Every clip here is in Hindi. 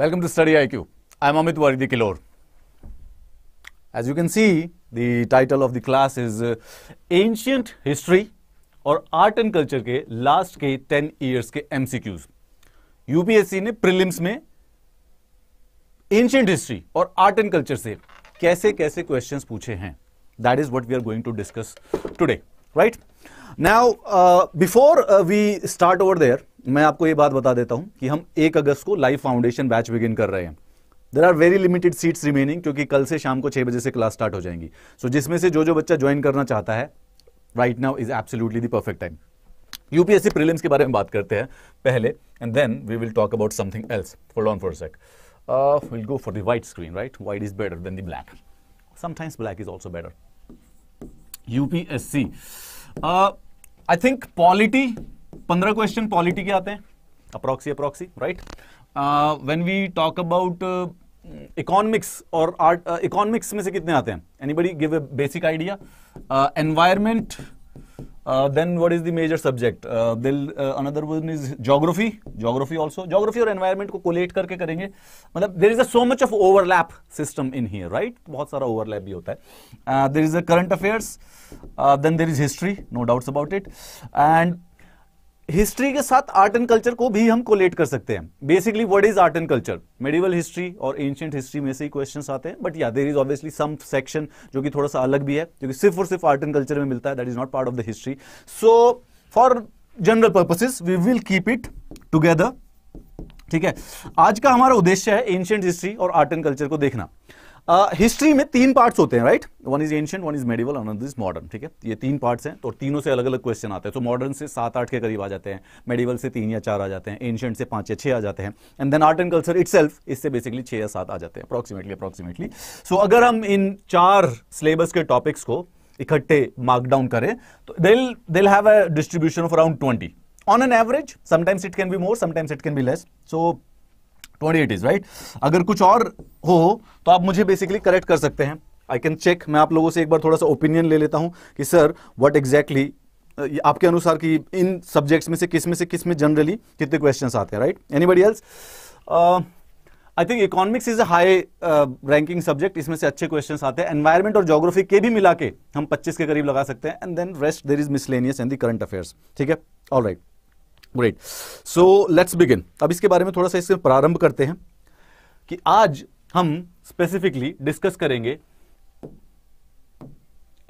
Welcome to Study IQ. I'm Amit Waridi Kilor. As you can see, the title of the class is uh, Ancient History और आर्ट एंड कल्चर के लास्ट के टेन ईयर्स के एमसीक्यूज यूपीएससी ने प्रीलिम्स में एंशियंट हिस्ट्री और आर्ट एंड कल्चर से कैसे कैसे क्वेश्चंस पूछे हैं that is what we are going to discuss today right now before we start over there मैं आपको ये बात बता देता हूं कि हम एक अगस्त को लाइव फाउंडेशन बैच बिगिन कर रहे हैं there are very limited seats remaining क्योंकि कल से शाम को छह बजे से क्लास स्टार्ट हो जाएंगी सो so, जिसमें से जो जो बच्चा ज्वाइन करना चाहता है right now is absolutely the perfect time UPSC prelims के बारे में बात करते हैं पहले and then we will talk about something else for on for sake will go for the screen right white is better than the black sometimes black is also better UPSC I think polity पंद्रह क्वेश्चन पॉलिटी के आते हैं approx approx right when we talk about economics और आर्ट इकोनॉमिक्स में से कितने आते हैं anybody give a basic idea environment then what is the major subject दिल another one is geography geography also geography और एनवायरमेंट को कोलेट करके करेंगे मतलब there is a so much of overlap system in here right बहुत सारा ओवरलैप भी होता है there is a current affairs then there is history no doubts about it and history के साथ आर्ट एंड कल्चर को भी हम कोलेट कर सकते हैं basically what is art and culture medieval history और एंशियंट हिस्ट्री में से ही क्वेश्चन आते हैं बट या there is obviously some section जो कि थोड़ा सा अलग भी है जो कि सिर्फ और सिर्फ आर्ट एंड कल्चर में मिलता है that is not part of the history so for general purposes we will keep it together ठीक है आज का हमारा उद्देश्य है एंशियंट हिस्ट्री और आर्ट एंड कल्चर को देखना हिस्ट्री uh, में तीन पार्ट्स होते हैं right one is ancient one is medieval another is modern ठीक है ये तीन पार्ट्स हैं तो तीनों से अलग अलग क्वेश्चन आते हैं तो मॉडर्न से सात आठ के करीब आ जाते हैं मेडिवल से तीन या चार आ जाते हैं एंशियंट से पांच या छह आ जाते हैं and then art and culture it इससे बेसिकली छह या सात आ जाते हैं अप्रोक्सीमेटली अप्रोक्सीमेटली सो अगर हम इन चार सिलेबस के टॉपिक्स को इकट्ठे मार्कडाउन करें तो they'll they'll have a distribution of around twenty on an average sometimes it can be more sometimes it can be less so twenty eight is right अगर कुछ और हो तो आप मुझे बेसिकली करेक्ट कर सकते हैं आई कैन चेक मैं आप लोगों से एक बार थोड़ा सा ओपिनियन ले लेता हूँ कि सर वट एग्जैक्टली आपके अनुसार कि इन सब्जेक्ट्स में से किस में से किस में जनरली कितने क्वेश्चंस आते हैं right anybody else I think economics is a high ranking subject इसमें से अच्छे क्वेश्चन आते हैं एनवायरमेंट और जोग्राफी के भी मिला के हम 25 के करीब लगा सकते हैं and then rest there is miscellaneous and the current affairs ठीक है all right great so let's begin अब इसके बारे में थोड़ा सा इसके प्रारंभ करते हैं कि आज हम स्पेसिफिकली डिस्कस करेंगे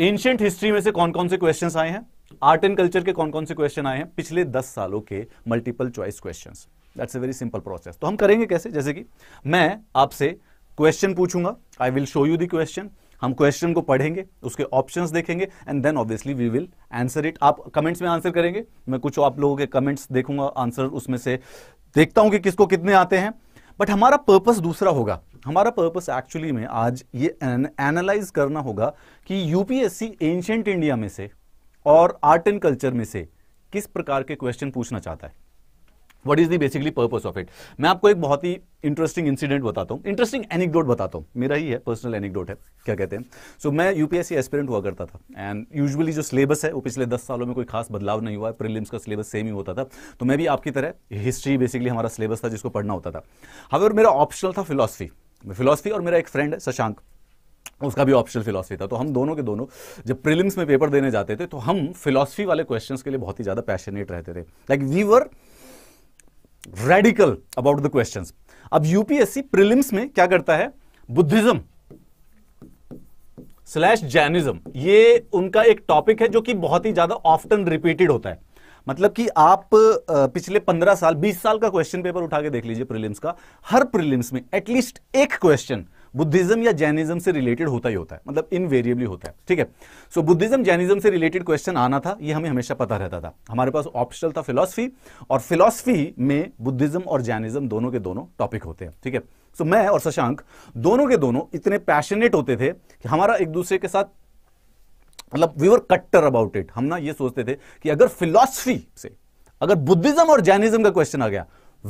एंशियंट हिस्ट्री में से कौन कौन से क्वेश्चंस आए हैं आर्ट एंड कल्चर के कौन कौन से क्वेश्चन आए हैं पिछले दस सालों के multiple choice question that's a very simple process तो हम करेंगे कैसे जैसे कि मैं आपसे क्वेश्चन पूछूंगा I will show you the question हम क्वेश्चन को पढ़ेंगे उसके ऑप्शंस देखेंगे and then obviously we will answer it आप कमेंट्स में आंसर करेंगे मैं कुछ आप लोगों के कमेंट्स देखूंगा आंसर उसमें से देखता हूं कि किसको कितने आते हैं बट हमारा पर्पस दूसरा होगा हमारा पर्पस एक्चुअली में आज ये एनालाइज करना होगा कि यूपीएससी एंशंट इंडिया में से और आर्ट एंड कल्चर में से किस प्रकार के क्वेश्चन पूछना चाहता है what is the basically purpose of it मैं आपको एक बहुत ही इंटरेस्टिंग इंसिडेंट बताता हूँ इंटरेस्टिंग एनिकडोट बताता हूँ मेरा ही है पर्सनल एनिकडोट है क्या कहते हैं सो so, मैं यूपीएससी एस्पिरेंट हुआ करता था एंड यूजुअली जो सिलेबस है वो पिछले दस सालों में कोई खास बदलाव नहीं हुआ है प्रिलिम्स का सिलेबस सेम ही होता था तो मैं भी आपकी तरह हिस्ट्री बेसिकली हमारा सिलेबस था जिसको पढ़ना होता था और मेरा ऑप्शनल था फिलोसफी फिलोसफी और मेरा एक फ्रेंड है शशांक उसका भी ऑप्शनल फिलोसफी था तो हम दोनों के दोनों जब प्रिलिम्स में पेपर देने जाते थे तो हम फिलोसफी वाले क्वेश्चंस के लिए बहुत ही ज़्यादा पैशनेट रहते थे like we were radical about the question अब यूपीएससी प्रिलिम्स में क्या करता है बुद्धिज्म स्लैश जैनिज्म ये उनका एक टॉपिक है जो कि बहुत ही ज्यादा ऑफ्टन रिपीटेड होता है मतलब कि आप पिछले पंद्रह साल बीस साल का क्वेश्चन पेपर उठा के देख लीजिए प्रिलिम्स का हर प्रिलिम्स में एटलीस्ट एक क्वेश्चन बुद्धिज्म या जैनिज्म से रिलेटेड होता ही होता है मतलब इनवेरिएबली होता है ठीक है सो बुद्धिज्म जैनिज्म से रिलेटेड क्वेश्चन आना था ये हमें हमेशा पता रहता था हमारे पास ऑप्शनल था फिलोसफी और फिलोसफी में बुद्धिज्म और जैनिज्म दोनों के दोनों टॉपिक होते हैं ठीक है सो मैं और शशांक दोनों के दोनों इतने पैशनेट होते थे कि हमारा एक दूसरे के साथ मतलब वी वर कट्टर अबाउट इट हम ना ये सोचते थे कि अगर फिलोसफी से अगर बुद्धिज्म और जैनिज्म का क्वेश्चन आ गया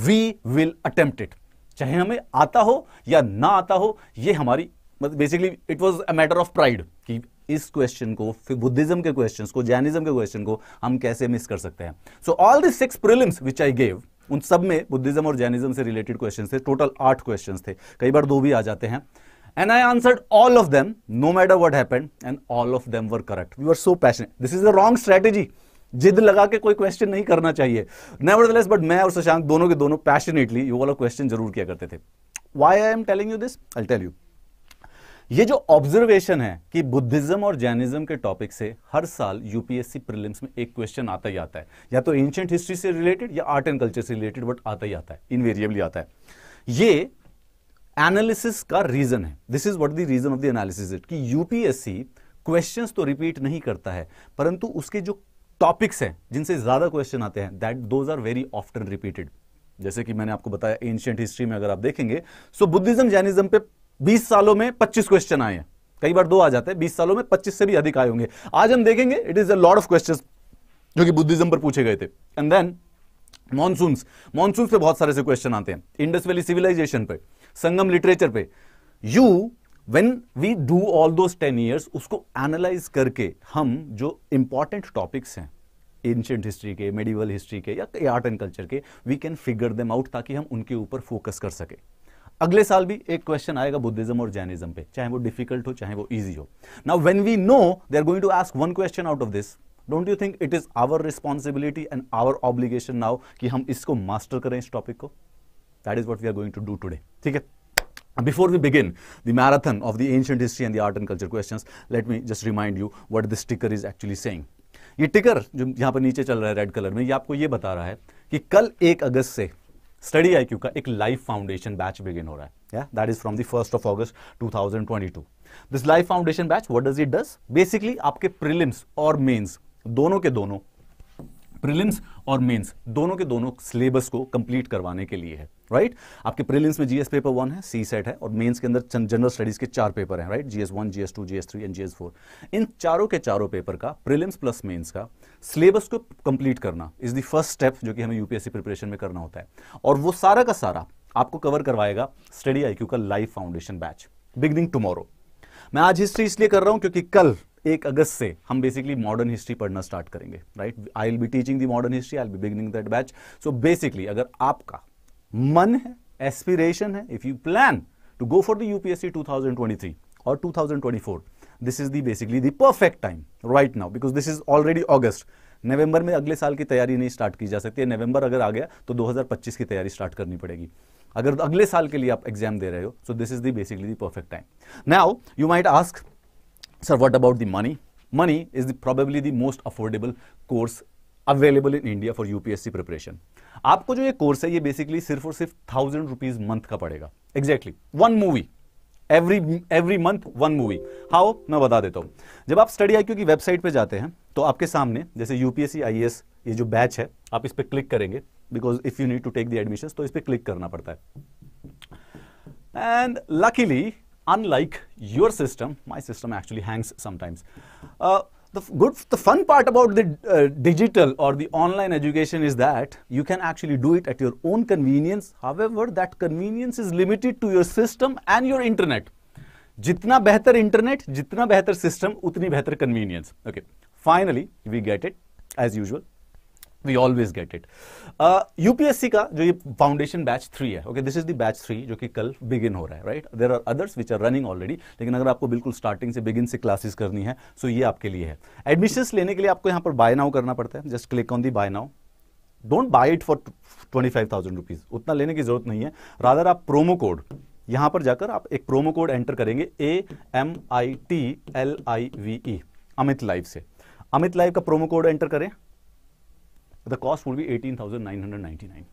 वी विल अटेम्प्ट इट चाहे हमें आता हो या ना आता हो ये हमारी मतलब basically it was a matter of pride कि इस क्वेश्चन को फिर बुद्धिज्म के क्वेश्चन को जैनिज्म के क्वेश्चन को हम कैसे मिस कर सकते हैं so all this six prelims which I gave उन सब में बुद्धिज्म और जैनिज्म से रिलेटेड क्वेश्चन थे टोटल आठ क्वेश्चन थे कई बार दो भी आ जाते हैं and I answer all of them no matter what happen and all of them were correct we are so passion this is the wrong strategy जिद लगा के कोई क्वेश्चन नहीं करना चाहिए नेवरदलेस बट मैं और शशांक दोनों के दोनों पैशनेटली यू वाला क्वेश्चन जरूर किया करते थे why I am telling you this I tell you ये जो ऑब्जर्वेशन है कि बुद्धिज्म और जैनिज्म के टॉपिक से हर साल यूपीएससी प्रीलिम्स में एक क्वेश्चन आता ही आता है या तो एंशियंट हिस्ट्री से रिलेटेड या आर्ट एंड कल्चर से रिलेटेड बट आता ही आता है इनवेरिएबली आता है ये एनालिसिस का रीजन है this is what the reason of the analysis it कि यूपीएससी क्वेश्चंस तो रिपीट नहीं करता है परंतु उसके जो टॉपिक्स हैं जिनसे ज़्यादा क्वेश्चन आते हैं that those are very often repeated जैसे कि मैंने आपको बताया एंशियंट हिस्ट्री में अगर आप देखेंगे सो बुद्धिज्म जैनिज्म पे 20 सालों में 25 क्वेश्चन आए हैं कई बार दो आ जाते हैं 20 सालों में 25 से भी अधिक आए होंगे आज हम देखेंगे it is a lot of question जो कि बुद्धिज्म पर पूछे गए थे एंड देन मानसून मानसून पे बहुत सारे से क्वेश्चन आते हैं इंडस वैली सिविलाइजेशन पे संगम लिटरेचर पे you when we do all those ten years उसको एनालाइज करके हम जो इंपॉर्टेंट टॉपिक्स हैं एंशियंट हिस्ट्री के मेडिवल हिस्ट्री के या आर्ट एंड कल्चर के we can figure them out ताकि हम उनके ऊपर फोकस कर सके अगले साल भी एक क्वेश्चन आएगा बुद्धिज्म और जैनिज्म पे चाहे वो डिफिकल्ट हो चाहे वो इजी हो now when we know they are going to ask one question out of this don't you think it is our responsibility and our obligation now कि हम इसको मास्टर करें इस टॉपिक को that is what we are going to do today ठीक है Before we begin the marathon of the ancient history and the art and culture questions, let me just remind you what this sticker is actually saying. ये टिकर जो यहाँ पर नीचे चल रहा है रेड कलर में ये आपको ये बता रहा है कि कल एक अगस्त से स्टडी आई का एक लाइव फाउंडेशन बैच बिगिन हो रहा है yeah that is from the 1st of august 2022 this life foundation batch what does it does basically आपके prelims और mains दोनों के दोनों प्रिलिम्स और मेंस दोनों के दोनों सिलेबस को कंप्लीट करवाने के लिए है राइट right? आपके प्रिलिम्स में जीएस पेपर वन है सी सेट है और मेंस के अंदर जनरल स्टडीज के चार पेपर हैं right GS one GS two GS three and GS four इन चारों के चारों पेपर का प्रिलिम्स प्लस मेंस का सिलेबस को कंप्लीट करना इज द फर्स्ट स्टेप जो कि हमें यूपीएससी प्रिपरेशन में करना होता है और वो सारा का सारा आपको कवर करवाएगा स्टडी आई का live foundation batch beginning tomorrow मैं आज हिस्ट्री इसलिए कर रहा हूं क्योंकि कल एक अगस्त से हम बेसिकली मॉडर्न हिस्ट्री पढ़ना स्टार्ट करेंगे right I will be teaching the modern history I will be beginning that batch so basically अगर आपका मन है एस्पिरेशन है if you plan to go for the UPSC 2023 और 2024 this is the basically the perfect time right now because this is already August नवंबर में अगले साल की तैयारी नहीं स्टार्ट की जा सकती है नवंबर अगर आ गया तो 2025 की तैयारी स्टार्ट करनी पड़ेगी अगर अगले साल के लिए आप एग्जाम दे रहे हो so this is the basically the perfect time now you might ask Sir, what about the money? Money is the, probably the most affordable course available in India for UPSC preparation आपको जो ये कोर्स है ये बेसिकली सिर्फ और सिर्फ थाउजेंड रुपीज मंथ का पड़ेगा exactly one movie every every month one movie how मैं बता देता हूं जब आप स्टडी आई की वेबसाइट पे जाते हैं तो आपके सामने जैसे यूपीएससी आई ये जो बैच है आप इस पर क्लिक करेंगे because if you need to take the admission तो इस पर क्लिक करना पड़ता है and luckily unlike your system, my system actually hangs sometimes. Uh, the good, the fun part about the uh, digital or the online education is that you can actually do it at your own convenience. However, that convenience is limited to your system and your internet. Jitna better internet, jitna better system, utni better convenience. Okay. Finally, we get it as usual. We always get it UPSC का जो ये फाउंडेशन बैच थ्री है okay this is the batch three जो कि कल बिगिन हो रहा है right there are others which are running already लेकिन अगर आपको बिल्कुल स्टार्टिंग से बिगिन से क्लासेस करनी है सो so ये आपके लिए है एडमिशन लेने के लिए आपको यहां पर बाय नाउ करना पड़ता है just click on the buy now don't buy it for twenty five thousand rupees उतना लेने की जरूरत नहीं है राधर आप प्रोमो कोड यहां पर जाकर आप एक प्रोमो कोड एंटर करेंगे A M I T L I V E Amit live से अमित लाइव का प्रोमो कोड एंटर करें the cost would be 18,999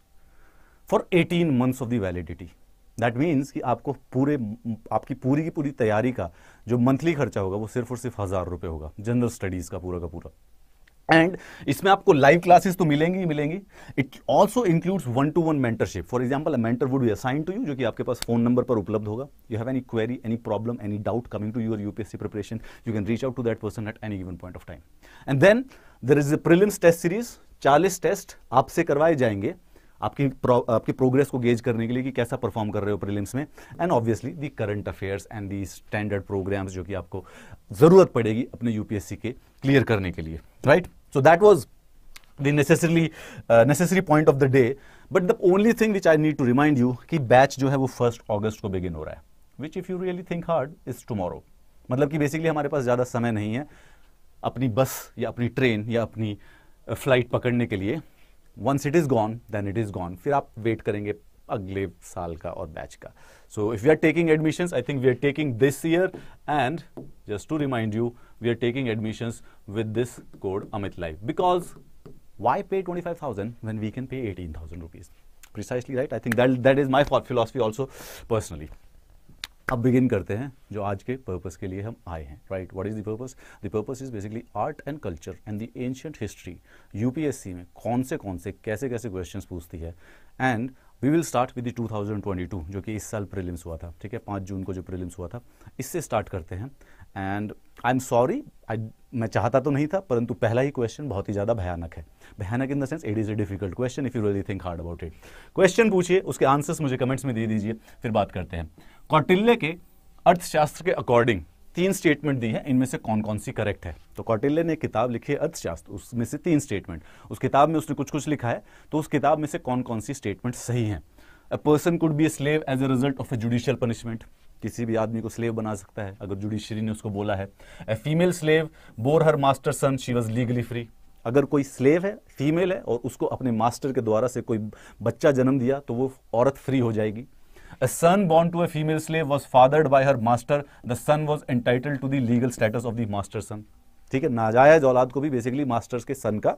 for 18 months of the validity. that means कि आपको पूरे आपकी पूरी की पूरी तैयारी का जो मंथली खर्चा होगा वो सिर्फ और सिर्फ हज़ार रुपये होगा जनरल स्टडीज़ का पूरा का पूरा एंड इसमें आपको लाइव क्लासेस तो मिलेंगी ही मिलेंगी it also includes one to one mentorship for example a mentor would be assign to you जो कि आपके पास फोन नंबर पर उपलब्ध होगा you have any query any problem any doubt coming to your UPSC preparation you can reach out to that person at any given point of time and then there is a prelims test series 40 test आपसे करवाए जाएंगे आपकी प्रो, आपकी प्रोग्रेस को गेज करने के लिए कि कैसा परफॉर्म कर रहे हो प्रीलिम्स में and obviously the current affairs and the standard programs जो कि आपको ज़रूरत पड़ेगी अपने यूपीएससी के क्लियर करने के लिए right so that was the necessary necessary point of the day but the only thing which I need to remind you कि बैच जो है वो फर्स्ट ऑगस्ट को बिगिन हो रहा है which if you really think hard is is मतलब कि बेसिकली हमारे पास ज़्यादा समय नहीं है अपनी बस या अपनी ट्रेन या अपनी uh, फ्लाइट पकड़ने के लिए once it is gone then it is gone फिर आप वेट करेंगे अगले साल का और बैच का so if you are taking admissions I think we are taking this year and just to remind you we are taking admissions with this code Amit life because why pay twenty five thousand when we can pay eighteen thousand rupees precisely right I think that that is my for philosophy also personally अब बिगिन करते हैं जो आज के पर्पस के लिए हम आए हैं right what is the purpose the purpose is basically art and culture and the ancient history UPSC में कौन से कौन से कैसे कैसे क्वेश्चंस पूछती है and we will start with the 2022 जो कि इस साल प्रीलिम्स हुआ था ठीक है पाँच जून को जो प्रीलिम्स हुआ था इससे स्टार्ट करते हैं and I am sorry I मैं चाहता तो नहीं था परंतु पहला ही क्वेश्चन बहुत ही ज़्यादा भयानक है भयानक in the sense it is a difficult question if you really think hard about it question पूछिए उसके आंसर्स मुझे कमेंट्स में दे दीजिए फिर बात करते हैं कौटिल्य के अर्थशास्त्र के अकॉर्डिंग तीन स्टेटमेंट दी है इनमें से कौन कौन सी करेक्ट है तो कौटिल्य ने किताब लिखी है अर्थशास्त्र उसमें से तीन स्टेटमेंट उस किताब में उसने कुछ कुछ लिखा है तो उस किताब में से कौन कौन सी स्टेटमेंट सही है a person could be a slave as a result of a judicial punishment किसी भी आदमी को स्लेव बना सकता है अगर जुडिशरी ने उसको बोला है a female slave bore her master son she was legally free अगर कोई स्लेव है फीमेल है और उसको अपने मास्टर के द्वारा से कोई बच्चा जन्म दिया तो वो औरत फ्री हो जाएगी a son born to a female slave was fathered by her master the son was entitle to the legal status of the master son ठीक है नाजायज औलाद को भी बेसिकली मास्टर्स के सन का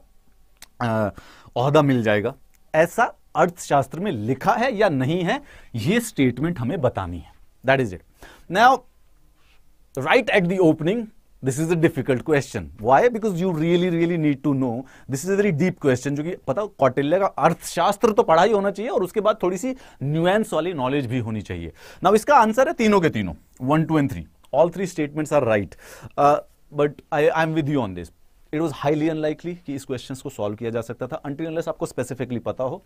अहदा मिल जाएगा ऐसा अर्थशास्त्र में लिखा है या नहीं है ये स्टेटमेंट हमें बतानी है That is it. Now, right at the opening, this is a difficult question. Why? Because you really, really need to know. This is a very deep question. जो कि पता कौटिल्य का अर्थशास्त्र तो पढ़ा hona chahiye aur uske baad thodi si nuance wali knowledge bhi honi chahiye now iska answer hai tino ke tino 1 2 and 3 all three statements are right uh, but i i am with you on this it was highly unlikely कि इस क्वेश्चन को सॉल्व किया जा सकता था अनटिलस आपको स्पेसिफिकली पता हो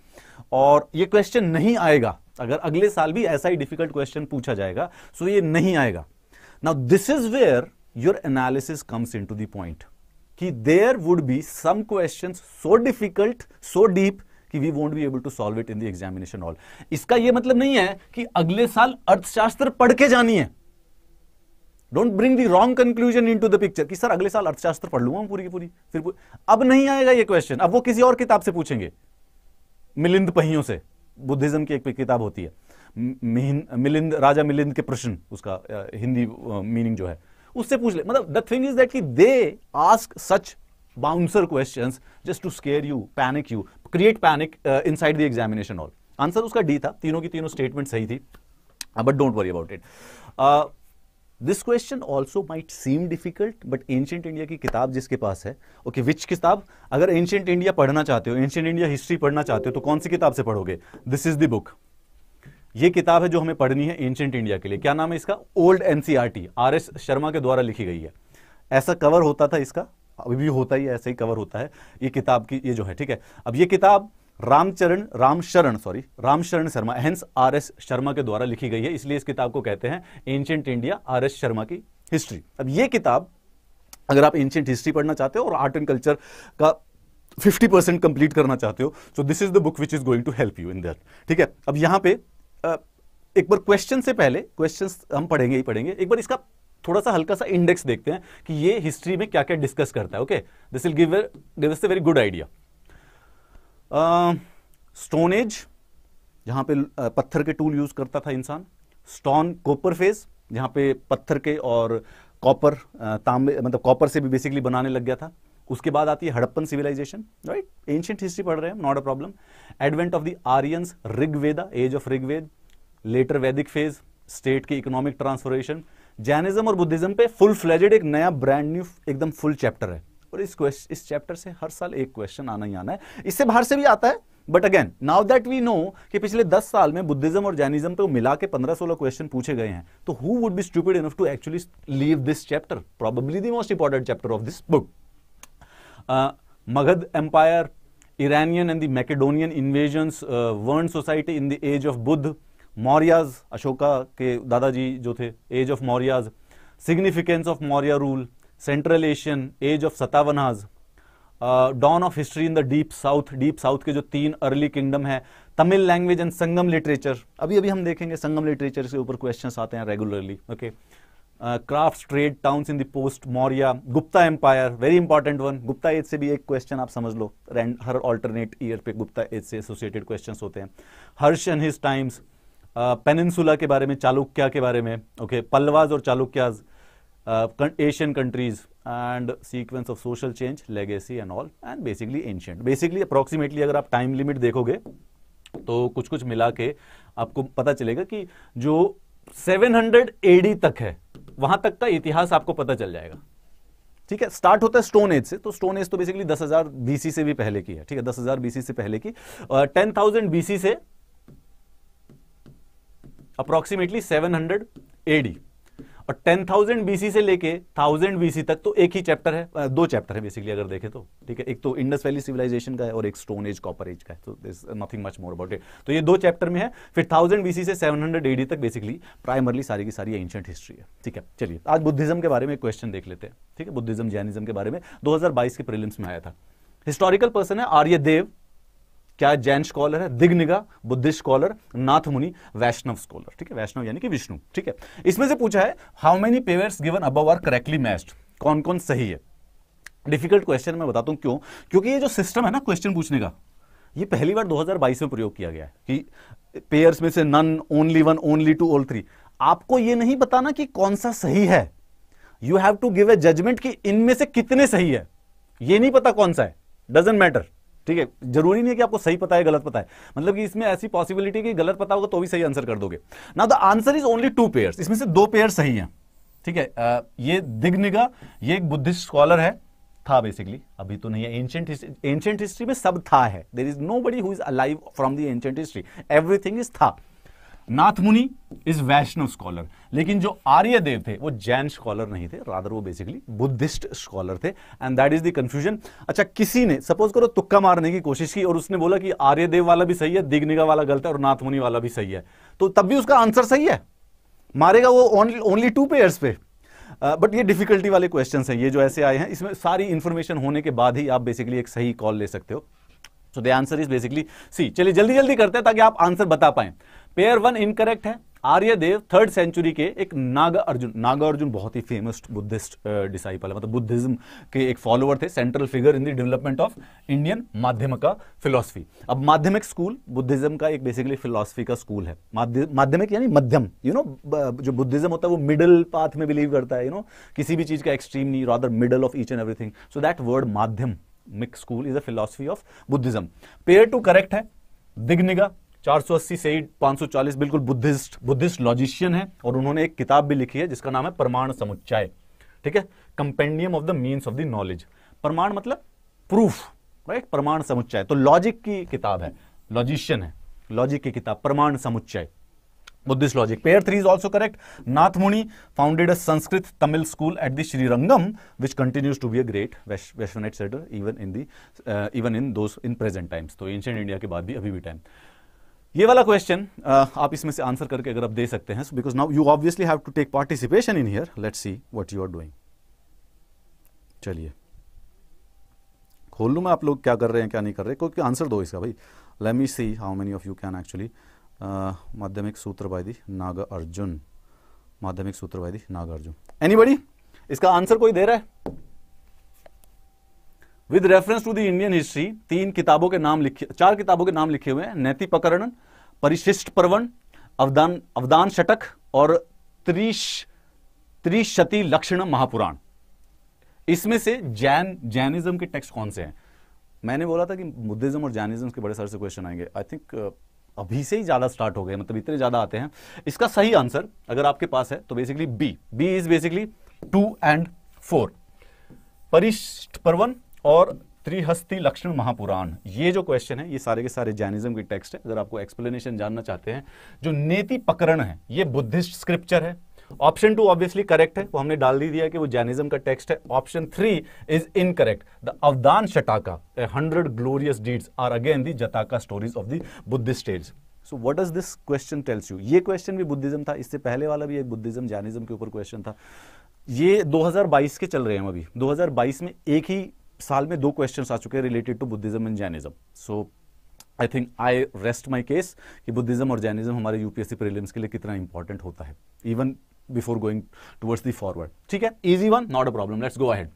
और ये क्वेश्चन नहीं आएगा अगर अगले साल भी ऐसा ही डिफिकल्ट क्वेश्चन पूछा जाएगा सो ये नहीं आएगा now this is where your analysis comes in to point कि there would be some question so difficult so deep कि we won't be able to solve it in the examination all इसका यह मतलब नहीं है कि अगले साल अर्थशास्त्र पढ़ के जानी है don't bring the wrong conclusion into the picture कि सर अगले साल अर्थशास्त्र पढ़ लूंगा पूरी की पूरी फिर पूरी। अब नहीं आएगा ये क्वेश्चन अब वो किसी और किताब से पूछेंगे मिलिंद पहियों से बुद्धिज्म की एक किताब होती है मिलिंद राजा मिलिंद के प्रश्न उसका हिंदी मीनिंग जो है उससे पूछ ले मतलब द थिंग इज दैट कि they ask such bouncer question just to scare you panic you create panic inside the examination all answer उसका डी था तीनों की तीनों स्टेटमेंट सही थी but don't worry about it this question also might seem difficult but ancient India की किताब जिसके पास है ओके विच किताब अगर एंशियंट इंडिया पढ़ना चाहते हो एंशियंट इंडिया हिस्ट्री पढ़ना चाहते हो तो कौन सी किताब से पढ़ोगे दिस इज द बुक ये किताब है जो हमें पढ़नी है एंशियंट इंडिया के लिए क्या नाम है इसका old NCERT R S Sharma के द्वारा लिखी गई है ऐसा कवर होता था इसका अभी भी होता ही ऐसा ही कवर होता है ये किताब की ये जो है ठीक है अब ये किताब Ramcharan Ramsharan sorry Ramsharan Sharma hence R S Sharma के द्वारा लिखी गई है इसलिए इस किताब को कहते हैं ancient India R S Sharma की हिस्ट्री अब ये किताब अगर आप एंशियंट हिस्ट्री पढ़ना चाहते हो और आर्ट एंड कल्चर का 50 परसेंट कंप्लीट करना चाहते हो so this is the book which is going to help you in that ठीक है अब यहां पे एक बार क्वेश्चन से पहले क्वेश्चन हम पढ़ेंगे ही पढ़ेंगे एक बार इसका थोड़ा सा हल्का सा इंडेक्स देखते हैं कि ये हिस्ट्री में क्या क्या डिस्कस करता है okay this will give this a very good idea stone age जहाँ पे पत्थर के टूल यूज़ करता था इंसान स्टोन कॉपर फेज जहाँ पे पत्थर के और कॉपर तांबे मतलब कॉपर से भी बेसिकली बनाने लग गया था उसके बाद आती है Harappan civilization right ancient history पढ़ रहे हैं not a problem advent of the Aryans Rigveda age of Rigveda later Vedic phase state की इकोनॉमिक ट्रांसफॉर्मेशन जैनिज्म और बुद्धिज्म पे फुल फ्लेजेड एक नया ब्रांड न्यू एकदम फुल चैप्टर है और इस क्वेश्चन इस चैप्टर से हर साल एक क्वेश्चन आना ही आना है इससे बाहर से भी आता है but again now that we know कि पिछले 10 साल में बुद्धिज्म और जैनिज्म पे तो मिला के पंद्रह सोलह क्वेश्चन पूछे गए हैं तो who would be stupid enough to actually leave this chapter probably the most important chapter of this book Magadha empire Iranian and the Macedonian invasions, uh, society in the age of Buddha Mauryas Ashoka के दादाजी जो थे, age of Mauryas significance of Maurya rule central Asian age of Satavahanas dawn of history in the deep south deep south के जो तीन अर्ली किंगडम है Tamil language and Sangam literature अभी अभी हम देखेंगे संगम लिटरेचर के ऊपर क्वेश्चन आते हैं regularly okay craft trade towns in the post Maurya Gupta empire very important one Gupta age से भी एक क्वेश्चन आप समझ लो हर ऑल्टरनेट ईयर पे गुप्ता एज से एसोसिएटेड क्वेश्चन होते हैं Harsha and his times peninsula के बारे में चालुक्या के बारे में ओके okay, पलवाज और Chalukyas Asian countries and sequence of social change legacy and all and basically ancient basically approximately अगर आप टाइम लिमिट देखोगे तो कुछ कुछ मिला के आपको पता चलेगा कि जो 700 एडी तक है वहां तक का इतिहास आपको पता चल जाएगा ठीक है स्टार्ट होता है स्टोन एज से तो स्टोन एज तो बेसिकली 10,000 बीसी से भी पहले की है ठीक है 10,000 बीसी से पहले की और 10,000 बीसी से अप्रोक्सीमेटली 700 एडी और 10,000 थाउजेंड बीसी से लेके 1,000 बीसी तक तो एक ही चैप्टर है दो चैप्टर है बेसिकली अगर देखें तो ठीक है एक तो इंडस वैली सिविलाइजेशन का है और एक स्टोन एज कॉपर एज का है तो this nothing much more about it तो ये दो चैप्टर में है फिर 1,000 बीसी से 700 हंड्रेड तक बेसिकली प्राइमरली सारी की सारी एंशियंट हिस्ट्री है ठीक है चलिए आज बुद्धिज्म के बारे में क्वेश्चन देख लेते हैं ठीक है बुद्धिज्म जैनिज्म के बारे में दो के प्रिलिम्स में आया था हिस्टोरिकल पर्सन है आर्य देव क्या जैन स्कॉलर है दिग्निगा बुद्धिस्ट स्कॉलर नाथ मुनि वैष्णव स्कॉलर ठीक है वैष्णव यानी कि विष्णु ठीक है इसमें से पूछा है हाउ मेनी पेवर्स गिवन अब आर करेक्टली मैच्ड कौन कौन सही है डिफिकल्ट क्वेश्चन मैं बताता हूं क्यों क्योंकि ये जो सिस्टम है ना क्वेश्चन पूछने का ये पहली बार 2022 में प्रयोग किया गया है कि पेयर्स में से none only one only two all three आपको ये नहीं पता ना कि कौन सा सही है you have to give a judgement कि इनमें से कितने सही है ये नहीं पता कौन सा है डजेंट मैटर ठीक है जरूरी नहीं है कि आपको सही पता है गलत पता है मतलब कि इसमें ऐसी पॉसिबिलिटी कि गलत पता होगा तो भी सही आंसर कर दोगे ना the answer is only two pair इसमें से दो पेयर सही हैं ठीक है आ, ये दिग्निगा ये एक बुद्धिस्ट स्कॉलर है था बेसिकली अभी तो नहीं है एंशियंट हिस्ट्री एंशियंट हिस्ट्री में सब था है there is nobody who is alive from the ancient history everything is था नाथ मुनि इज वैष्णव स्कॉलर लेकिन जो आर्य देव थे वो जैन स्कॉलर नहीं थे रादर वो बेसिकली बुद्धिस्ट स्कॉलर थे and that is the confusion अच्छा किसी ने सपोज करो तुक्का मारने की कोशिश की और उसने बोला कि आर्य देव वाला भी सही है दिग्निगा वाला गलत है और नाथ मुनि वाला भी सही है तो तब भी उसका आंसर सही है मारेगा वो ओनली टू पेयर्स पे बट uh, ये डिफिकल्टी वाले क्वेश्चन हैं ये जो ऐसे आए हैं इसमें सारी इन्फॉर्मेशन होने के बाद ही आप बेसिकली एक सही कॉल ले सकते हो so the answer is basically C चलिए जल्दी जल्दी करते हैं ताकि आप आंसर बता पाएं पेयर वन इनकरेक्ट है आर्यदेव थर्ड सेंचुरी के एक नाग अर्जुन नाग अर्जुन बहुत ही फेमस बुद्धिस्ट डिसाइपल है मतलब बुद्धिज्म के एक फॉलोअर थे central figure in the development of Indian Madhyamika philosophy अब माध्यमिक स्कूल बुद्धिज्म का एक बेसिकली फिलोसफी का स्कूल है माध्यमिक यानी मध्यम यू नो जो बुद्धिज्म होता है वो मिडिल पाथ में बिलीव करता है यू you नो know? किसी भी चीज का एक्सट्रीम नहीं rather middle of each and everything so that word Madhyamika school is a philosophy of Buddhism pair two correct है दिग्निगा 480 से 540 बिल्कुल बुद्धिस्ट बुद्धिस्ट लॉजिशियन है और उन्होंने एक किताब भी लिखी है जिसका नाम है प्रमाण समुच्चय ठीक है compendium of the means of the knowledge प्रमाण मतलब प्रूफ राइट प्रमाण समुच्चय तो लॉजिक की किताब है लॉजिशियन है लॉजिक की किताब Pramana Samuccaya Buddhist logic pair three is also correct Nathamuni founded a Sanskrit Tamil school at the Srirangam which continues to be a great Vaishnavite centre even in the even in though in present times तो एंशियंट इंडिया के बाद भी अभी भी टाइम ये वाला क्वेश्चन uh, आप इसमें से आंसर करके अगर आप दे सकते हैं because now you obviously have to take participation in here let's see what you are doing चलिए खोल लू मैं आप लोग क्या कर रहे हैं क्या नहीं कर रहे क्योंकि आंसर दो इसका भाई let me see how many of you can actually Madhyamika Sutravadi Nagarjuna Madhyamika Sutravadi Nagarjuna any इसका आंसर कोई दे रहा है with reference to the Indian history तीन किताबों के नाम लिखे चार किताबों के नाम लिखे हुए हैं नैति प्रकरण परिशिष्ट प्रवण अवदान अवदान शतक और त्रिश त्रिशती लक्षण महापुराण इसमें से जैन जैनिज्म के टेक्स्ट कौन से हैं मैंने बोला था कि बुद्धिज्म और जैनिज्म के बड़े सारे से क्वेश्चन आएंगे आई थिंक अभी से ही ज़्यादा स्टार्ट हो गए मतलब इतने ज़्यादा आते हैं इसका सही आंसर अगर आपके पास है तो basically B B is basically two and four Parishishta Parvan और त्रिहस्ती लक्ष्मी महापुराण ये जो क्वेश्चन है ये सारे के सारे जैनिज्म के टेक्स्ट है अगर आपको एक्सप्लेनेशन जानना चाहते हैं जो नेति पकरण है ये बुद्धिस्ट स्क्रिप्चर है ऑप्शन टू ऑब्वियसली करेक्ट है वो हमने डाल दी दिया कि वो जैनिज्म का टेक्स्ट है option three is incorrect the Avadana Shataka hundred glorious deeds are again the Jataka stories of the Buddhist age so what does this question tells you ये क्वेश्चन भी बुद्धिज्म था इससे पहले वाला भी एक बुद्धिज्म जैनिज्म के ऊपर क्वेश्चन था ये 2022 के चल रहे हैं अभी 2022 में एक ही साल में दो क्वेश्चन आ चुके हैं related to Buddhism and Jainism so I think I rest my case कि बुद्धिज्म और जैनिज्म हमारे यूपीएससी प्रीलिम्स के लिए कितना इंपॉर्टेंट होता है even before going towards the forward ठीक है easy one not a problem let's go ahead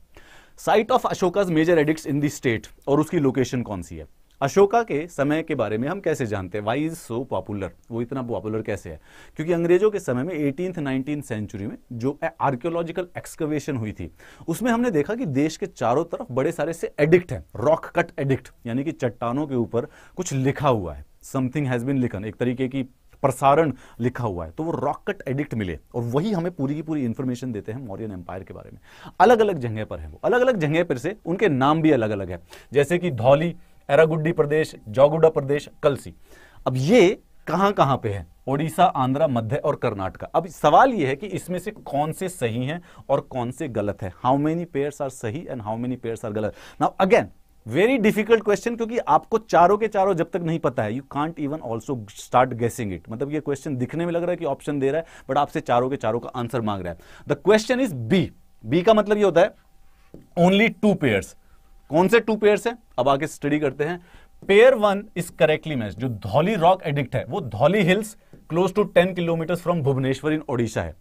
site of Ashoka's major edict in the state और उसकी लोकेशन कौन सी है अशोका के समय के बारे में हम कैसे जानते हैं वाई इज सो पॉपुलर वो इतना पॉपुलर कैसे है क्योंकि अंग्रेजों के समय में एटीन नाइनटीन सेंचुरी में जो आर्कियोलॉजिकल एक्सकवेशन हुई थी उसमें हमने देखा कि देश के चारों तरफ बड़े सारे से एडिक्ट हैं रॉक कट एडिक्ट यानी कि चट्टानों के ऊपर कुछ लिखा हुआ है समथिंग हैज़ बिन लिखन एक तरीके की प्रसारण लिखा हुआ है तो वो रॉक कट एडिक्ट मिले और वही हमें पूरी की पूरी इंफॉर्मेशन देते हैं मौर्यन एम्पायर के बारे में अलग अलग जगह पर है वो अलग अलग जगह पर से उनके नाम भी अलग अलग है जैसे कि धौली एरागुड्डी प्रदेश जौगुडा प्रदेश कलसी अब ये कहाँ कहाँ पे है ओडिशा आंध्रा मध्य और कर्नाटका अब सवाल ये है कि इसमें से कौन से सही हैं और कौन से गलत है हाउ मेनी पेयर्स आर सही and how many pairs are गलत now again very difficult question क्योंकि आपको चारों के चारों जब तक नहीं पता है you can't even also start guessing it मतलब ये क्वेश्चन दिखने में लग रहा है कि ऑप्शन दे रहा है बट आपसे चारों के चारों का आंसर मांग रहा है the question is B B का मतलब ये होता है ओनली टू पेयर्स कौन से टू पेयर्स हैं अब आगे स्टडी करते हैं pair one is correctly match जो धौली रॉक एडिक्ट है वो Dhauli hills close to ten kilometre from Bhubaneswar in Odisha है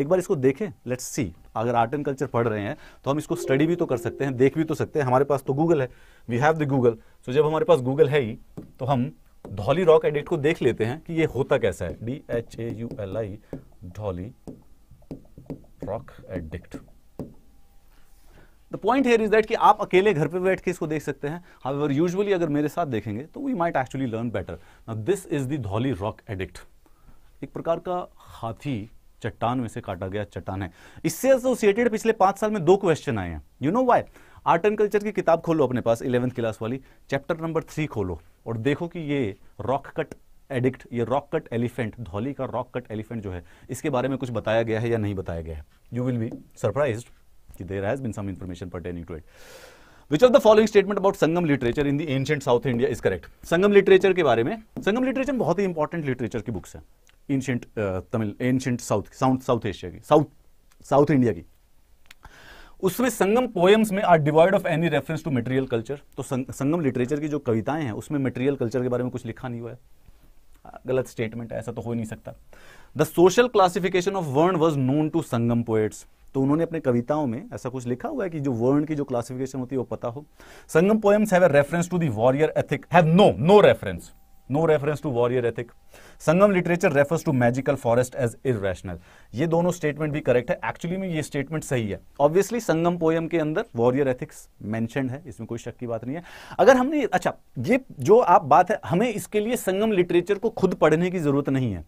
एक बार इसको देखें लेट्स सी अगर आर्ट एंड कल्चर पढ़ रहे हैं तो हम इसको स्टडी भी तो कर सकते हैं देख भी तो सकते हैं हमारे पास तो गूगल है we have the Google so जब हमारे पास गूगल है ही तो हम धौली रॉक एडिक्ट को देख लेते हैं कि ये होता कैसा है D H A U L I Dhauli rock edict the point here is that कि आप अकेले घर पे बैठ के इसको देख सकते हैं हावेवर यूजुअली अगर मेरे साथ देखेंगे तो we might actually learn better this is the Dhauli rock edict एक प्रकार का हाथी चट्टान में से काटा गया चट्टान है इससे एसोसिएटेड पिछले पांच साल में दो क्वेश्चन आए हैं you know why art and culture की किताब खोलो अपने पास इलेवंथ क्लास वाली चैप्टर नंबर थ्री खोलो और देखो कि ये रॉक कट एडिक्ट ये रॉक कट एलिफेंट धौली का रॉक कट एलिफेंट जो है इसके बारे में कुछ बताया गया है या नहीं बताया गया है यू विल बी सरप्राइज्ड कि there has been some information pertaining to it which of the following statement about Sangam literature in the ancient south India is correct Sangam literature के बारे में संगम लिटरेचर बहुत ही इंपॉर्टेंट लिटरेचर की बुक्स है ancient Tamil ancient south south south Asia की साउथ साउथ इंडिया की उसमें संगम पोएम्स में are divide of any reference to material culture तो संगम लिटरेचर की जो कविताएं हैं उसमें मटेरियल कल्चर के बारे में कुछ लिखा नहीं हुआ है गलत स्टेटमेंट ऐसा तो हो नहीं सकता the social classification of varna was known to Sangam poets तो उन्होंने अपने कविताओं में ऐसा कुछ लिखा हुआ है कि जो वर्ण की जो क्लासिफिकेशन होती है वो पता हो Sangam poems have reference to the warrior ethic have no no reference no reference to warrior ethic Sangam literature refers to magical forest as इेशनल ये दोनों स्टेटमेंट भी करेक्ट है एक्चुअली में ये स्टेटमेंट सही है ऑब्वियसली संगम पोयम के अंदर वॉरियर एथिक्स मैंशन है इसमें कोई शक की बात नहीं है अगर हमने अच्छा ये जो आप बात है हमें इसके लिए संगम लिटरेचर को खुद पढ़ने की जरूरत नहीं है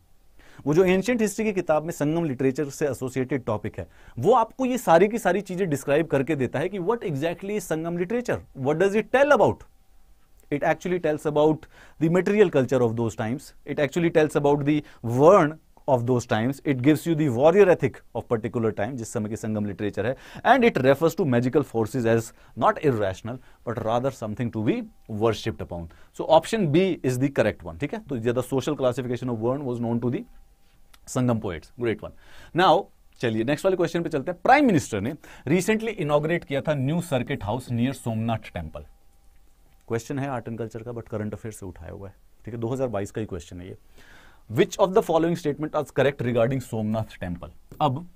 वो जो एंशियंट हिस्ट्री की किताब में संगम लिटरेचर से एसोसिएटेड टॉपिक है वो आपको ये सारी की सारी चीजें डिस्क्राइब करके देता है कि what exactly is Sangam literature what does it tell about it actually tells about the material culture of those times it actually tells about the vern of those times it gives you the warrior ethic of particular time jis samay ki sangam literature hai and it refers to magical forces as not irrational but rather something to be worshipped upon so option b is the correct one theek hai to the social classification of vern was known to the Sangam poets great one now चलिए नेक्स्ट वाले क्वेश्चन पे चलते हैं प्राइम मिनिस्टर ने रिसेंटली इनोग्रेट किया था new circuit house near Somnath temple question है आर्ट एंड कल्चर का बट करंट अफेयर से उठाया हुआ है ठीक है 2022 का ही क्वेश्चन है ये which of the following statement आज करेक्ट रिगार्डिंग सोमनाथ टेम्पल अब